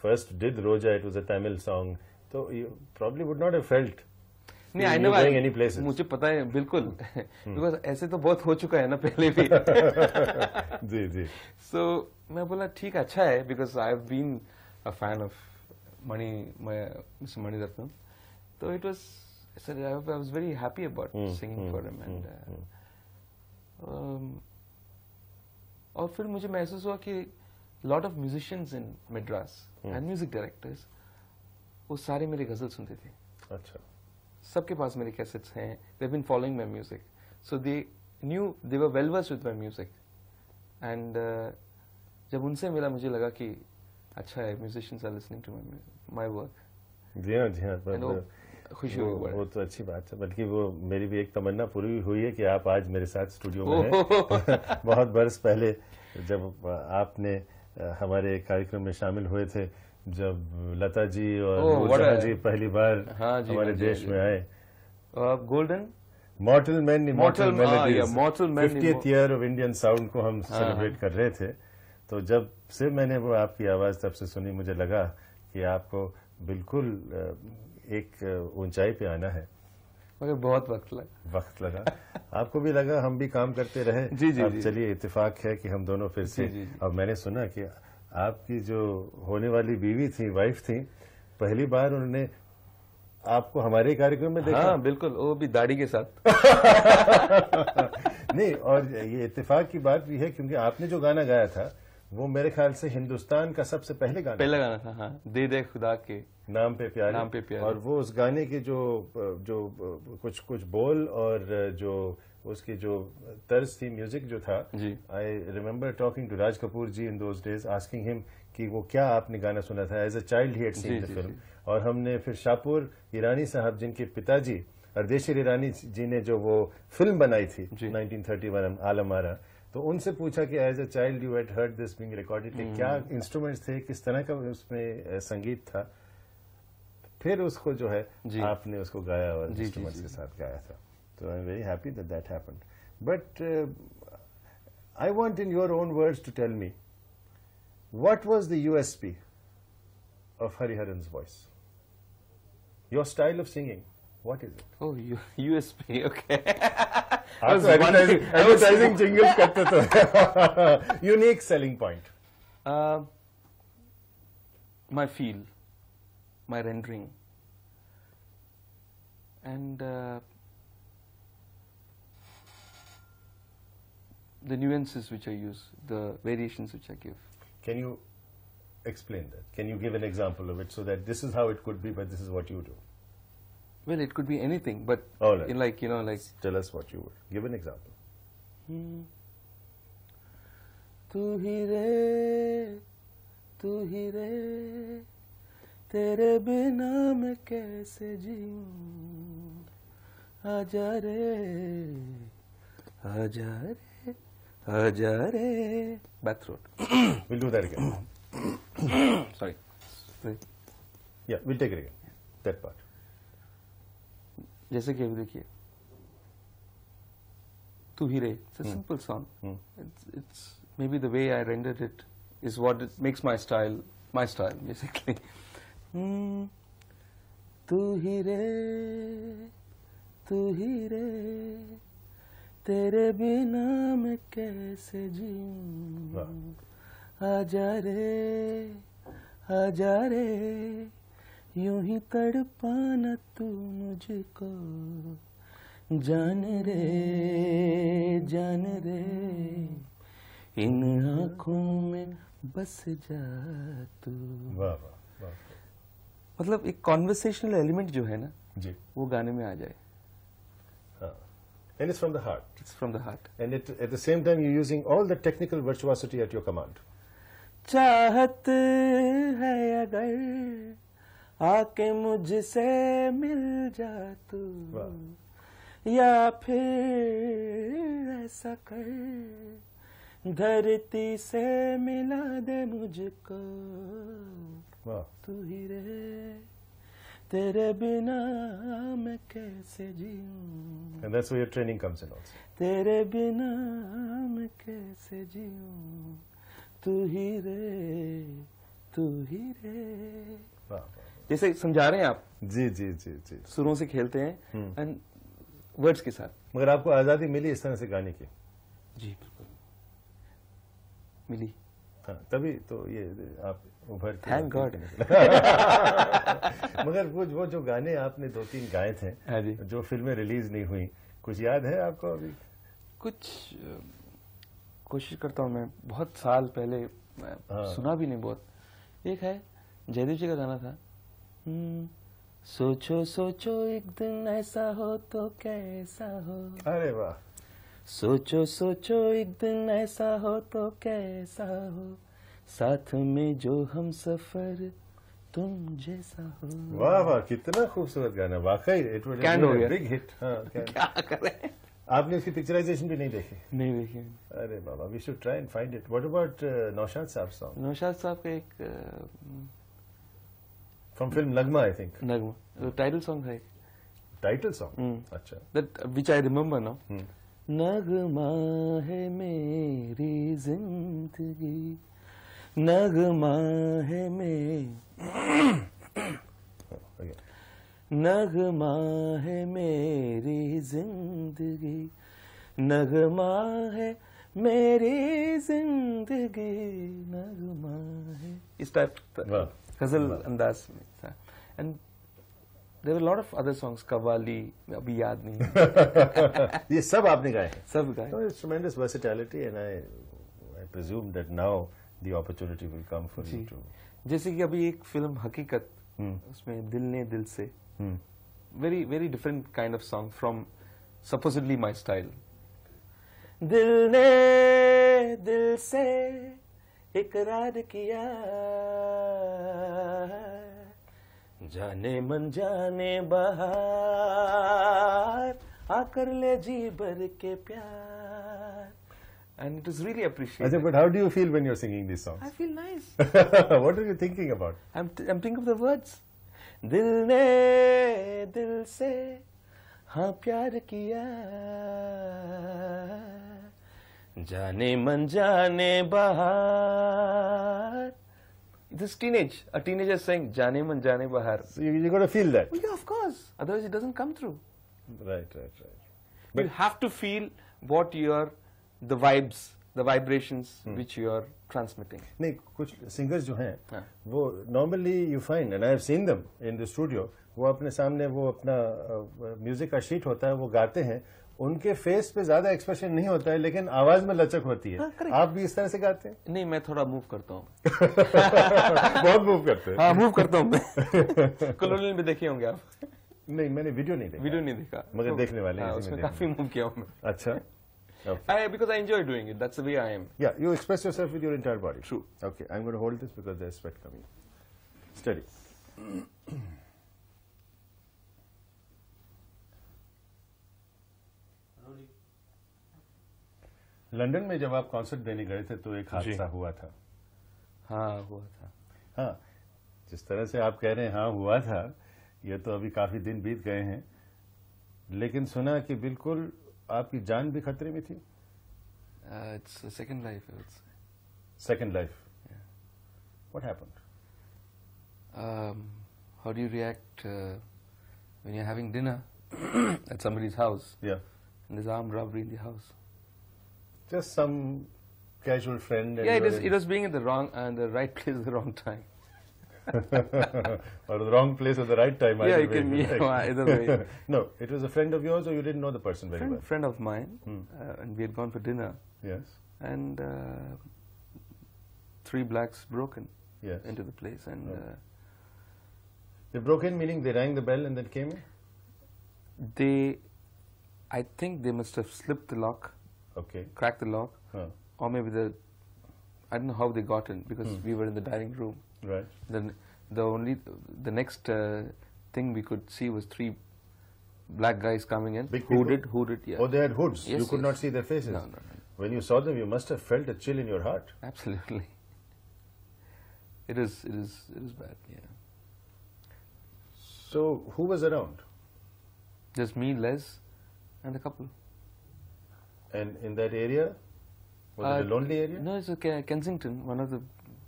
first did Roja, it was a Tamil song. So you probably would not have felt नहीं I any place मुझे पता है बिल्कुल because hmm. ऐसे तो बहुत हो चुका है ना पहले भी जी जी सो so, मैं बोला ठीक अच्छा है because I have been a fan of Mani mister Mani Ratnam तो it was sir I was very happy about singing for him and और फिर मुझे महसूस हुआ कि lot of musicians in Madras and music directors वो सारे मेरे गजल सुनते थे अच्छा सबके पास मेरे कैसेट्स हैं they been following my music so they knew they were well versed with my music and जब उनसे मिला मुझे लगा कि अच्छा है musicians are listening to my my work जी हाँ जी हाँ खुशी हुई वो तो अच्छी बात है बल्कि वो मेरी भी एक तमन्ना पूरी हुई है कि आप आज मेरे साथ स्टूडियो में हैं बहुत बरस पहले जब आपने हमारे कार्यक्रम में शामिल हुए थे जब लता जी और oh, जी पहली बार हाँ जी, हमारे हाँ जी, देश हाँ में आए golden mortal man mortal mortal year of Indian sound को हम सेलिब्रेट हाँ, हाँ। कर रहे थे तो जब से मैंने वो आपकी आवाज तब से सुनी मुझे लगा कि आपको बिल्कुल एक ऊंचाई पे आना है मगर बहुत वक्त लगा वक्त लगा आपको भी लगा हम भी काम करते रहे जी जी, जी। चलिए इतफाक है कि हम दोनों फिर से जी, जी, जी। और मैंने सुना कि आपकी जो होने वाली बीवी थी वाइफ थी पहली बार उन्होंने आपको हमारे कार्यक्रम में देखा हाँ, बिल्कुल वो भी दाढ़ी के साथ नहीं और ये इत्तेफाक की बात भी है क्योंकि आपने जो गाना गाया था वो मेरे ख्याल से हिंदुस्तान का सबसे पहले गाना पहला गाना था हाँ दे दे खुदा के नाम पे प्यार नाम पे प्यार और वो उस गाने के जो जो कुछ कुछ बोल और जो उसकी जो तर्ज थी म्यूजिक जो था I remember talking to Raj Kapoor ji in those days asking him कि वो क्या आपने गाना सुना था as a child he seen the film और हमने फिर शाहपुर ईरानी साहब जिनके पिताजी अर्देशर ईरानी जी ने जो वो फिल्म बनाई थी 1931 आलम आरा तो उनसे पूछा कि as a child you had heard this being recorded क्या इंस्ट्रूमेंट्स हम्म। थे किस तरह का उसमें संगीत था फिर उसको जो है आपने उसको गाया और इंस्ट्रूमेंट्स के साथ गाया था So I'm very happy that that happened. But uh, I want in your own words to tell me, what was the USP of Hariharan's voice? Your style of singing, what is it? Oh, U USP, okay. I was advertising, advertising jingles unique selling point. Uh, my feel, my rendering, and uh, the nuances which I use, the variations which I give. Can you explain that? Can you give an example of it so that this is how it could be, but this is what you do? Well, it could be anything, but oh, in like you know, like tell us what you would give an example. Hmm. तू ही रे तू ही रे तेरे बिना मैं कैसे जीऊं आजा रे आजा रे Hajare back throat. we'll do that again. Sorry. Yeah, we'll take it again. That part. Just like you here. Tuhire. It's a hmm. simple song. Hmm. It's, maybe the way I rendered it is what makes my style my style, basically. Tuhire. Tuhire. Mm. तेरे बिना मैं कैसे जीऊं हजारे रे रे यूं ही तड़पाना तू मुझको जान रे जान रे इन आंखों में बस जा तू मतलब एक कॉन्वर्सेशनल एलिमेंट जो है ना जी वो गाने में आ जाए And it's from the heart. It's from the heart. And it, at the same time, you're using all the technical virtuosity at your command. चाहत है अगर आके मुझसे मिल जा तू या फिर ऐसा कर धरती से मिला दे मुझको तू ही तेरे बिना मैं कैसे जीऊं and that's where training comes in also तेरे बिना मैं कैसे जीऊं तू ही रे तू ही रे जैसे समझा रहे हैं आप जी जी जी जी सुरों से खेलते हैं एंड हम्म। वर्ड्स के साथ मगर आपको आजादी मिली इस तरह से गाने की जी बिल्कुल मिली हाँ, तभी तो ये आप उभर के थैंक गॉड मगर कुछ वो जो गाने आपने दो तीन गाए थे हाँ जो फिल्में रिलीज नहीं हुई कुछ याद है आपको अभी कुछ कोशिश करता हूँ मैं बहुत साल पहले हाँ। सुना भी नहीं बहुत एक है जयदेव जी का गाना था हम्म, सोचो सोचो एक दिन ऐसा हो तो कैसा हो अरे वाह सोचो सोचो एक दिन ऐसा हो तो कैसा हो साथ में जो हम सफर तुम जैसा हो वाह वाह कितना खूबसूरत गाना वाकई इट वाज बिग हिट हाँ, क्या करें आपने उसकी पिक्चराइजेशन भी नहीं देखी नहीं देखी अरे बाबा we should try and find it what about Naushad साहब सॉन्ग नौशाद साहब का एक from film Nagma I think Nagma title song है टाइटल सॉन्ग हम्म। अच्छा that which I remember now Nagma है मेरी जिंदगी नगमा है मेरी नगमा है मेरी जिंदगी नगमा है मेरी जिंदगी नगमा है इस टाइप गजल अंदाज में था and there are lot of other songs qawwali अभी याद नहीं ये सब आपने गाए हैं सब गाए tremendous versatility and I I presume that now the opportunity will come for you too जैसे कि अभी एक फिल्म हकीकत hmm. उसमें दिल ने दिल से very very different kind of song from supposedly my style दिल ने दिल से इकरार किया जाने मन जाने बहार आकर ले जी भर के प्यार and it is really appreciated. Ajay, but how do you feel when you're singing these songs? I feel nice. what are you thinking about? I'm, t- I'm thinking of the words. dil ne dil se ha pyar kiya jaane man jaane bahar this teenage, a teenager saying "Jane man, Jane bahar." So you, you got to feel that. Well, yeah, of course. Otherwise, it doesn't come through. Right, right, right. But you have to feel what your the vibes, the vibrations hmm. which you are transmitting. नहीं kuch singers jo hain, हाँ. वो normally you find and I have seen them in the studio. वो अपने सामने वो अपना music ka sheet hota hai, wo gaate hain, उनके face पे ज्यादा एक्सप्रेशन नहीं होता है लेकिन आवाज में लचक होती है हाँ, आप भी इस तरह से गाते हैं नहीं मैं थोड़ा मूव करता हूँ बहुत मूव करते हैं हाँ मूव करता हूँ मैं भी देखे होंगे आप नहीं मैंने वीडियो नहीं देखा वीडियो नहीं देखा मगर देखने वाले काफी मूव किया हूँ अच्छा Okay. I, because I enjoy doing it. That's the way I am. Yeah, you express yourself with your entire body. True. Okay, I'm going to hold this because there's sweat coming. Steady. London में जब आप concert देने गए थे तो एक हादसा हुआ था हाँ हुआ था हाँ जिस तरह से आप कह रहे हैं हाँ हुआ था ये तो अभी काफी दिन बीत गए हैं लेकिन सुना कि बिल्कुल आपकी जान भी खतरे में थी it's second life second life what happened how do you react uh, when you're having dinner at somebody's house? Yeah. And there's armed robbery in the Just some casual friend. Yeah, it was, it was being in the wrong and uh, the right place at the wrong time. or the wrong place at the right time. Yeah, you can. Yeah, like. either way. no, it was a friend of yours, or you didn't know the person very friend, well. Friend of mine, hmm. uh, and we had gone for dinner. Yes. And uh, three blacks broken. Yes. Into the place, and oh. uh, they broke in, meaning they rang the bell and then came in. They, I think they must have slipped the lock Okay. Crack the lock. Huh. Or maybe the, I don't know how they got in because hmm. we were in the dining room. Right. Then the only, the next uh, thing we could see was three black guys coming in. Big hooded, people? hooded, yeah. Oh, they had hoods. Yes, you could yes. not see their faces. No, no, no. When you saw them, you must have felt a chill in your heart. Absolutely. It is, it is, it is bad, yeah. So, who was around? Just me, Les, and a couple. And in that area, was uh, it a uh, lonely area? No, it's Kensington, one of the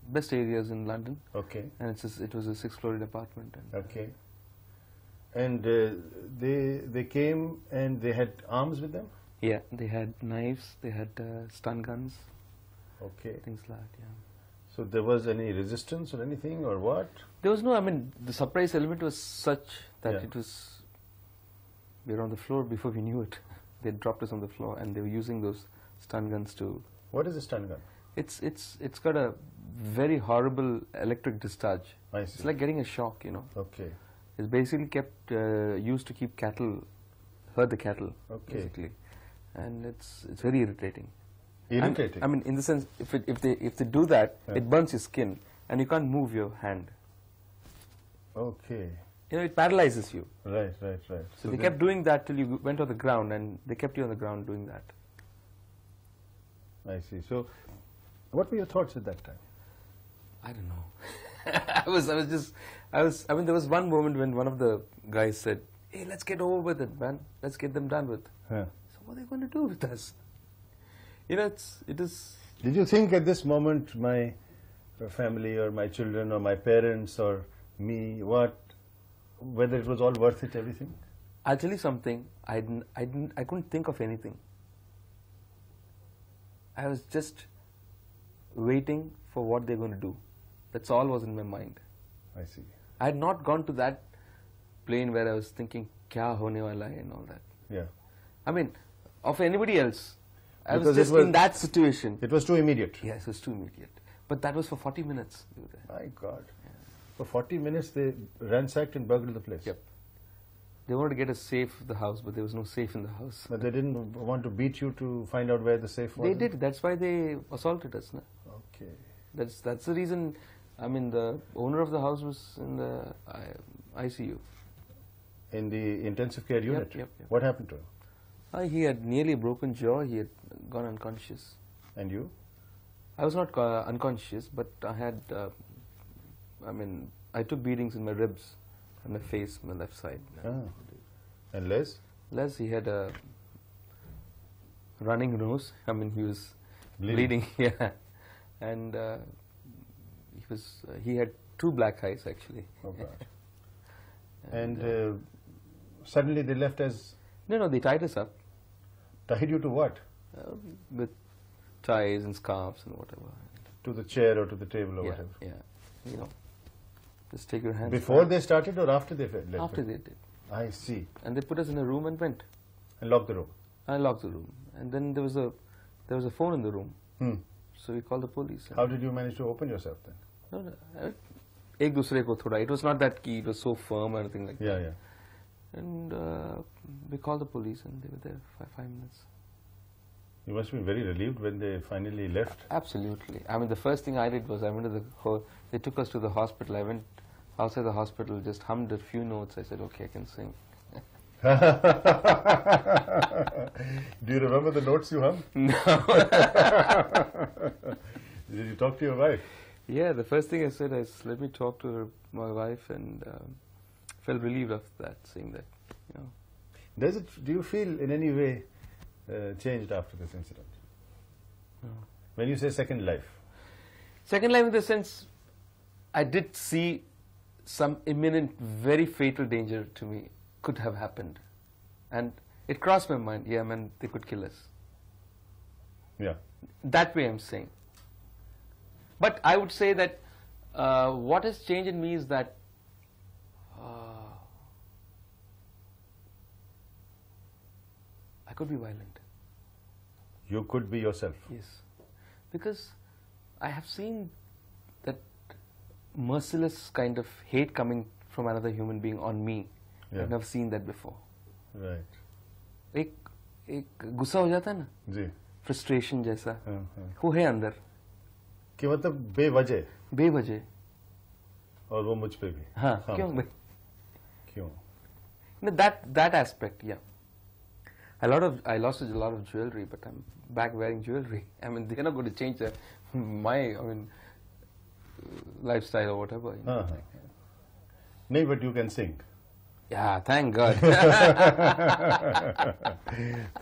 best areas in London. Okay. And it's it was a 6 floor apartment. And okay. And uh, they they came and they had arms with them. Yeah, they had knives, they had uh, stun guns. Okay. Things like that, yeah. So there was any resistance or anything or what? There was no, I mean, the surprise element was such that yeah. it was, we were on the floor before we knew it they dropped us on the floor, and they were using those stun guns to. What is a stun gun? It's it's it's got a very horrible electric discharge. I see. It's like getting a shock, you know. Okay. It's basically kept uh, used to keep cattle, herd the cattle, okay. basically, and it's it's very irritating. Irritating. i i mean, in the sense, if it, if they if they do that, yeah. it burns your skin, and you can't move your hand. Okay you know, it paralyzes you. Right, right, right. So, so they kept doing that till you went on the ground, and they kept you on the ground doing that. I see. So, what were your thoughts at that time? I don't know. I was, I was just, I was. I mean, there was one moment when one of the guys said, "Hey, let's get over with it, man. Let's get them done with." Yeah. So, what are they going to do with us? You know, it's it is. Did you think at this moment my family or my children or my parents or me, what whether it was all worth it, everything? I'll tell you something. I didn't, I didn't, I couldn't think of anything. I was just waiting for what they're going to do. That's all was in my mind. I see. I had not gone to that plane where I was thinking, kya hone wala hai and all that. Yeah. I mean, of anybody else, I because was just was, in that situation. It was too immediate. Yes, it was too immediate. But that was for 40 minutes. My God. For 40 minutes, they ransacked and burgled the place. Yep. They wanted to get a safe the house, but there was no safe in the house. But they didn't want to beat you to find out where the safe was? They did. That's why they assaulted us. Okay. That's, that's the reason. I mean, the owner of the house was in the ICU. In the intensive care unit? Yep, yep, yep. What happened to him? Uh, he had nearly broken jaw. He had gone unconscious. And you? I was not uh, unconscious, but I had uh, I mean, I took beatings in my ribs and my face, my left side. Ah. And Les? Les, he had a running nose. I mean, he was bleeding. bleeding yeah. And uh, he was, uh, he had two black eyes actually. Oh God! and, and uh, uh, suddenly they left us? No, no, they tied us up. Tied you to what? Um, with ties and scarves and whatever. To the chair or to the table or yeah, whatever? Yeah, you know. Just take your hands. Before back. they started or after they left? After they did. I see. And they put us in a room and went. And locked the room. I locked the room, and then there was a there was a phone in the room. Hmm. So we called the police. How did you manage to open yourself then? No, no, एक दूसरे को थोड़ा. It was not that key. It was so firm or anything like yeah, that. Yeah, yeah. And uh, we called the police, and they were there for five minutes. You must be very relieved when they finally left. Absolutely. I mean, the first thing I did was I went to the they took us to the hospital. I went outside the hospital, just hummed a few notes. I said, okay, I can sing. Do you remember the notes you hummed? No. Did you talk to your wife? Yeah, the first thing I said is, let me talk to her, my wife, and um, felt relieved of that, seeing that. You know. Does it? Do you feel in any way uh, changed after this incident? No. When you say second life, second life in the sense I did see some imminent, very fatal danger to me could have happened. And it crossed my mind, yeah, man, they could kill us. Yeah. That way I'm saying. But I would say that uh, what has changed in me is that uh, I could be violent. You could be yourself. Yes. Because I have seen merciless kind of hate coming from another human being on me. Yeah. I've never seen that before. Right. एक एक गुस्सा हो जाता है ना जी frustration जैसा हाँ, हाँ. वो है अंदर कि मतलब बेवजह बेवजह और वो मुझ पे भी हाँ, क्यों भाई क्यों no, that that aspect yeah a lot of I lost a lot of jewelry, but I'm back wearing jewelry. I mean, they're not going to change my I mean lifestyle or whatever. You know, uh -huh. No, but you can sing. Yeah, thank God.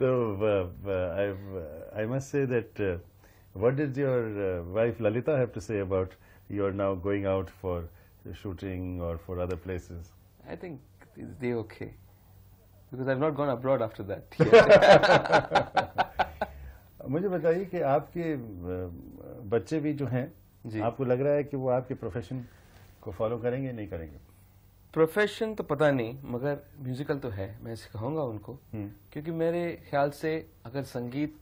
so uh, uh, I, I must say that uh, what did your uh, wife Lalita have to say about you are now going out for shooting or for other places? I think they okay because I've not gone abroad after that. मुझे बताइए कि आपके बच्चे भी जो हैं जी आपको लग रहा है कि वो आपके प्रोफेशन को फॉलो करेंगे नहीं करेंगे प्रोफेशन तो पता नहीं मगर म्यूजिकल तो है मैं सिखाऊंगा उनको हम्म। क्योंकि मेरे ख्याल से अगर संगीत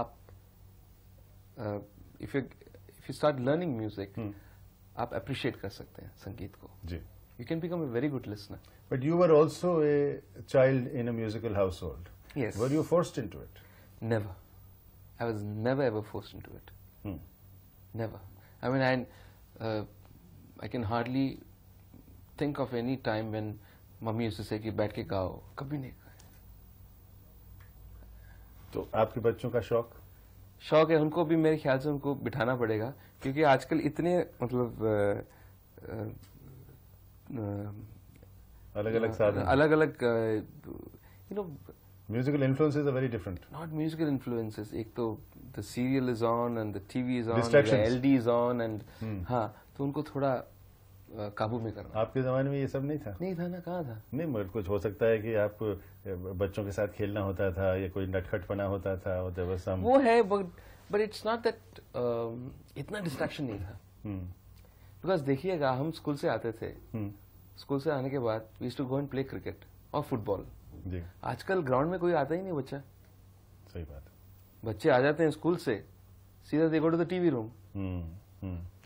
आप if you if you start learning music आप अप्रिशिएट कर सकते हैं संगीत को जी you can become a very good listener but you are also a child in a musical household were you force into it never I was never ever force into it never. I mean, and uh, I can hardly think of any time when mummy उससे से कि बैठ के गाओ कभी नहीं तो आपके बच्चों का शौक शौक है उनको भी मेरे ख्याल से उनको बिठाना पड़ेगा क्योंकि आजकल इतने मतलब अलग अलग साधन अलग अलग you know Musical influences are very different. Not musical influences. एक तो the serial is on and the TV is on, the LD is on and hmm. हाँ, तो उनको थोड़ा काबू में करना आपके जमाने में ये सब नहीं था नहीं था ना कहाँ था नहीं मगर कुछ हो सकता है कि आप बच्चों के साथ खेलना होता था या कोई नटखट होता था और देयर सम वो है but but it's not that इतना डिस्ट्रैक्शन नहीं था बिकॉज hmm. देखिएगा हम स्कूल से आते थे स्कूल hmm. से आने के बाद we to go and play cricket और फुटबॉल जी आजकल ग्राउंड में कोई आता ही नहीं बच्चा सही बात है बच्चे आ जाते हैं स्कूल से सीधा देखो to the TV room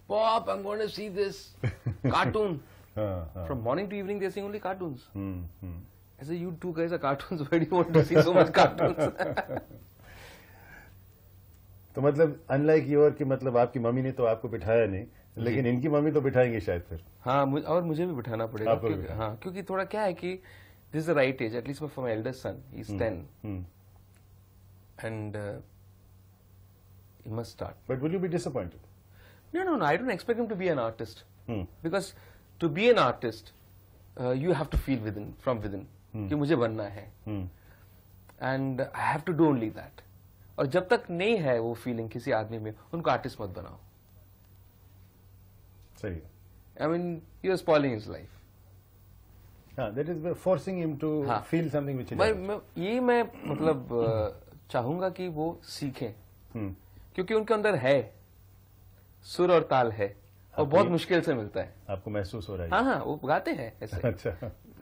pop I am going to see this cartoon from morning to evening they seeing only cartoons I said, you two guys are cartoons. Where do you want to see so much cartoons? तो मतलब unlike your कि मतलब आपकी mummy ने तो आपको बिठाया नहीं लेकिन इनकी मम्मी तो बिठाएंगे शायद फिर हाँ और मुझे भी बिठाना पड़ेगा क्योंकि, हाँ क्योंकि थोड़ा क्या है कि this is the right age, at least for my eldest son. He's mm. 10. Mm. And uh, he must start. But will you be disappointed? No, no, no. I don't expect him to be an artist. Hmm. Because to be an artist, uh, you have to feel within, from within. Hmm. कि मुझे बनना है and I have to do only that और जब तक नहीं है वो फीलिंग किसी आदमी में उनको आर्टिस्ट मत बनाओ सही I mean you are spoiling is life हाँ, हाँ। ये मैं मतलब hmm. चाहूंगा कि वो सीखें hmm. क्योंकि उनके अंदर है सुर और ताल है और बहुत मुश्किल से मिलता है आपको महसूस हो रहा है हाँ हाँ वो गाते हैं ऐसे अच्छा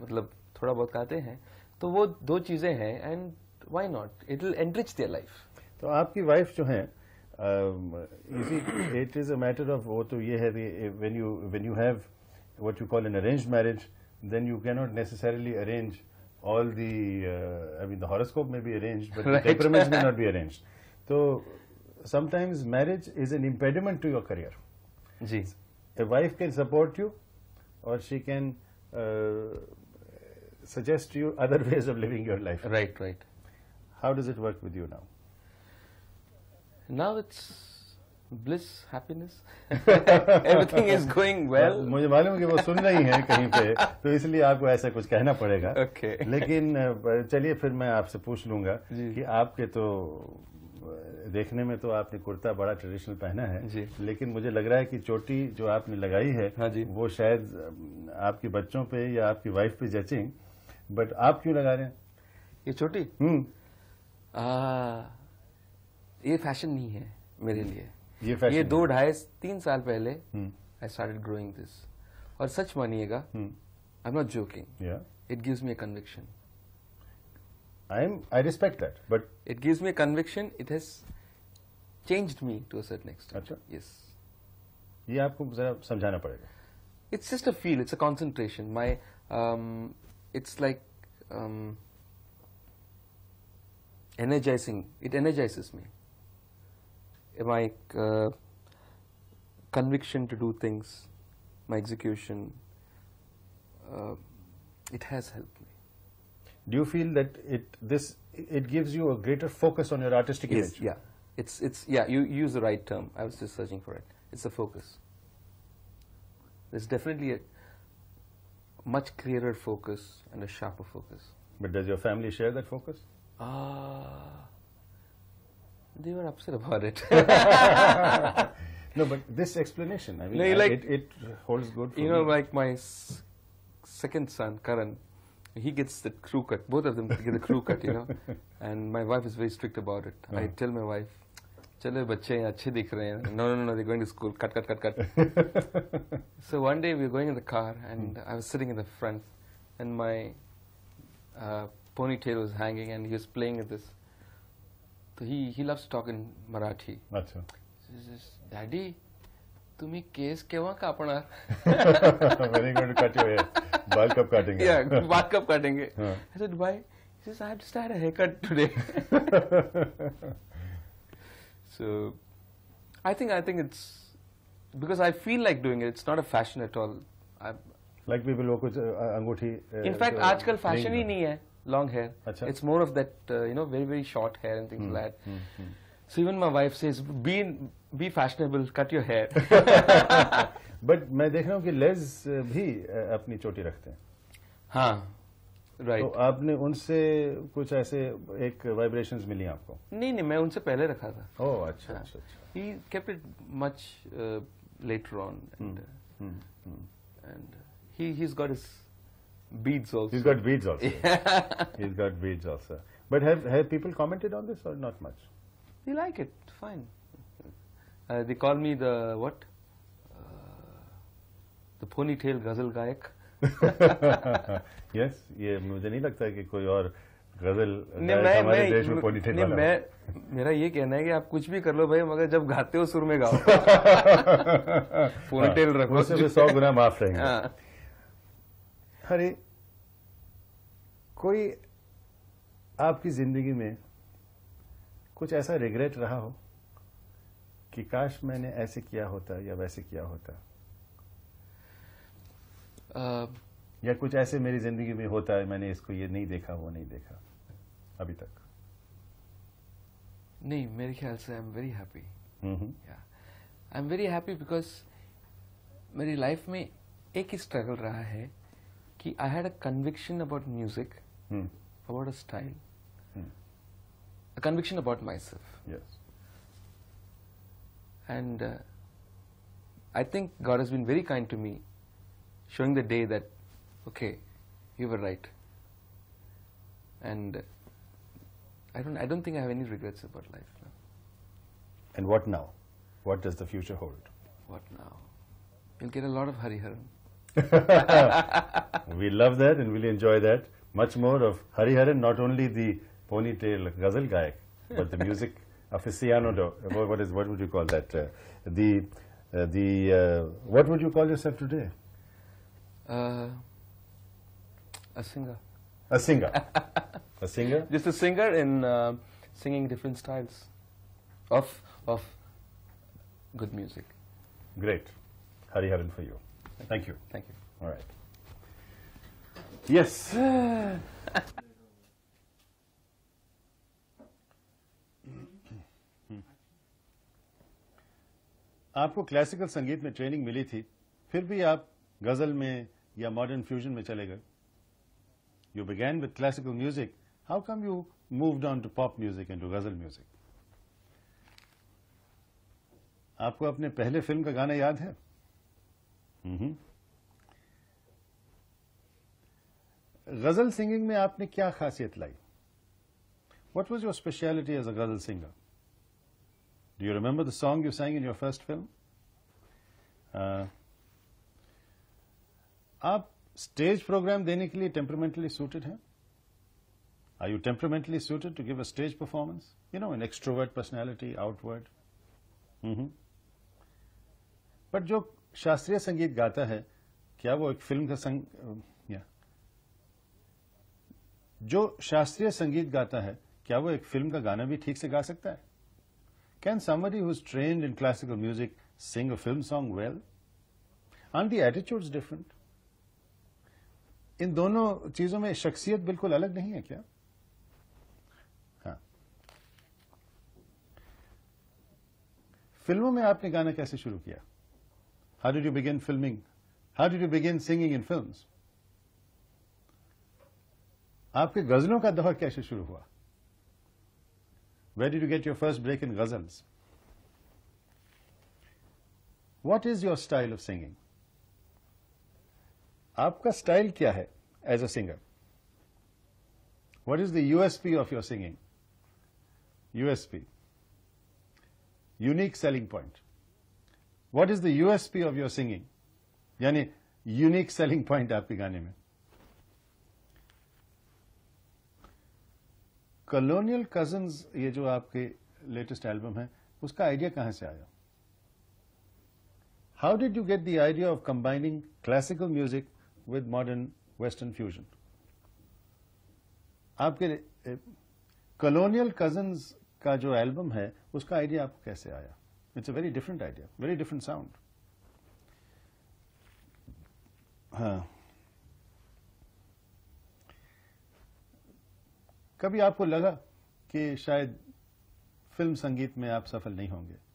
मतलब थोड़ा बहुत गाते हैं तो वो दो चीजें हैं and why not it will enrich their life तो आपकी वाइफ जो है it is a matter of वो तो ये है when you when you have what you call an arranged marriage then you cannot necessarily arrange all the, uh, I mean, the horoscope may be arranged, but right. the temperaments may not be arranged. So sometimes marriage is an impediment to your career. Jeez. A wife can support you or she can uh, suggest to you other ways of living your life. Right, right. How does it work with you now? Now it's bliss happiness everything is going well मुझे मालूम कि वो सुन रही हैं कहीं पे तो इसलिए आपको ऐसा कुछ कहना पड़ेगा okay. लेकिन चलिए फिर मैं आपसे पूछ लूंगा कि आपके तो देखने में तो आपने कुर्ता बड़ा ट्रेडिशनल पहना है जी। लेकिन मुझे लग रहा है कि चोटी जो आपने लगाई है हाँ जी। वो शायद आपके बच्चों पे या आपकी वाइफ पे जचिंग बट आप क्यों लगा रहे हैं ये चोटी हम्म ये फैशन नहीं है मेरे लिए ये, ये दो ढाई तीन साल पहले आई स्टार्टेड ग्रोइंग दिस और सच मानिएगा I am not joking it gives me a conviction I am I respect that but it gives me a conviction it has changed me to a next अच्छा? Yes. ये आपको जरा समझाना पड़ेगा. It's just a feel it's a concentration my it's like energizing it energizing. Me my uh, conviction to do things, my execution, uh, it has helped me. Do you feel that it this it gives you a greater focus on your artistic yes, image? Yeah, it's it's yeah. You, you use the right term. I was just searching for it. It's a focus. There's definitely a much clearer focus and a sharper focus. But does your family share that focus? Ah. They were upset about it. no, but this explanation, I mean, no, like, it, it, holds good You know, me. like my second son, Karan, he gets the crew cut. Both of them get the crew cut, you know. And my wife is very strict about it. Uh -huh. I uh-huh. tell my wife, चले बच्चे हैं अच्छे no, No, no, no no no they going cut, Cut, cut, cut, cut cut so one day we going in the car I was sitting in the front and my my uh, ponytail was hanging and he was playing with this तो he he loves talk in Marathi अच्छा daddy तुम्ही case केव्हा कापणार very good cut बाल काटेंगे या बाल काटेंगे I said why he says I have a today so I think I think it's कुछ अंगूठी. इनफैक्ट आजकल फैशन ही नहीं है. long hair. Achha. It's more of that, uh, you know, very, very short hair and things mm. like that. Mm -hmm. So even my wife says, be, in, be fashionable, cut your hair. But मैं देख रहा हूँ कि लेज भी अपनी चोटी रखते हैं हाँ राइट right. तो आपने उनसे कुछ ऐसे एक वाइब्रेशंस मिली आपको नहीं नहीं मैं उनसे पहले रखा था ओह अच्छा हाँ. अच्छा he kept it much later on and and he he is got is beads also. He's got beads also. Yeah. He's got beads also. But have, have people commented on this or not much? They like it, fine. Uh, they call me the what? Uh, the ponytail ghazal गायक yes, Yeah, मुझे नहीं लगता कि कोई और गजल मैं, मैं, देश में पॉलिटिक्स वाला मैं, मेरा ये कहना है कि आप कुछ भी कर लो भाई मगर जब गाते हो सुर में गाओ पोनीटेल रखो उससे सौ गुना माफ रहेंगे अरे कोई आपकी ज़िंदगी में कुछ ऐसा रिग्रेट रहा हो कि काश मैंने ऐसे किया होता या वैसे किया होता uh, या कुछ ऐसे मेरी ज़िंदगी में होता है मैंने इसको ये नहीं देखा वो नहीं देखा अभी तक नहीं मेरे ख्याल से I am very happy I am very happy because मेरी लाइफ में एक ही स्ट्रगल रहा है I had a conviction about music, hmm. about a style, hmm. a conviction about myself. Yes. And uh, I think God has been very kind to me, showing the day that, okay, you were right. And uh, I don't, I don't think I have any regrets about life And what now? What does the future hold? What now? You'll get a lot of Hariharan. we love that and really enjoy that. Much more of Hariharan, not only the ponytail ghazal gayak, but the music aficionado. What is what would you call that? Uh, the uh, the uh, what would you call yourself today? Uh, a singer. A singer. a singer. Just a singer in uh, singing different styles of of good music. Great, Hariharan for you. Thank you. Thank you. All right. Yes. आपको classical संगीत में training मिली थी फिर भी आप गजल में या मॉडर्न फ्यूजन में चले गए you began with classical music how come you move on to pop music and to ghazal music आपको अपने पहले फिल्म का गाना याद है हम्म। गजल सिंगिंग में आपने क्या खासियत लाई what was your speciality as a ghazal singer do you remember the song you sang in your first film आप स्टेज प्रोग्राम देने के लिए टेम्परमेंटली सूटेड हैं are you temperamentally suited to give a stage performance you know an extrovert personality outward but जो शास्त्रीय संगीत गाता है क्या वो एक फिल्म का संग या जो शास्त्रीय संगीत गाता है क्या वो एक फिल्म का गाना भी ठीक से गा सकता है can someone who's in classical music sing sing film song well well? Aren't the attitudes इन दोनों चीजों में शख्सियत बिल्कुल अलग नहीं है क्या हाँ फिल्मों में आपने गाना कैसे शुरू किया How did you begin filming? How did you begin singing in films? आपके गजलों का दौर कैसे शुरू हुआ Where did you get your first break in ghazals? What is your style of singing? आपका style क्या है as a singer? What is the USP of your singing? USP. Unique selling point. What is the USP of your singing यानी unique selling point आपके गाने में colonial cousin ये जो आपके लेटेस्ट एल्बम है उसका आइडिया कहां से आया how did you get the idea of combining classical music with modern western fusion आपके कलोनियल कजन्स का जो एल्बम है उसका आइडिया आपको कैसे आया It's a very different idea, very different sound. हाँ कभी आपको लगा कि शायद फिल्म संगीत में आप सफल नहीं होंगे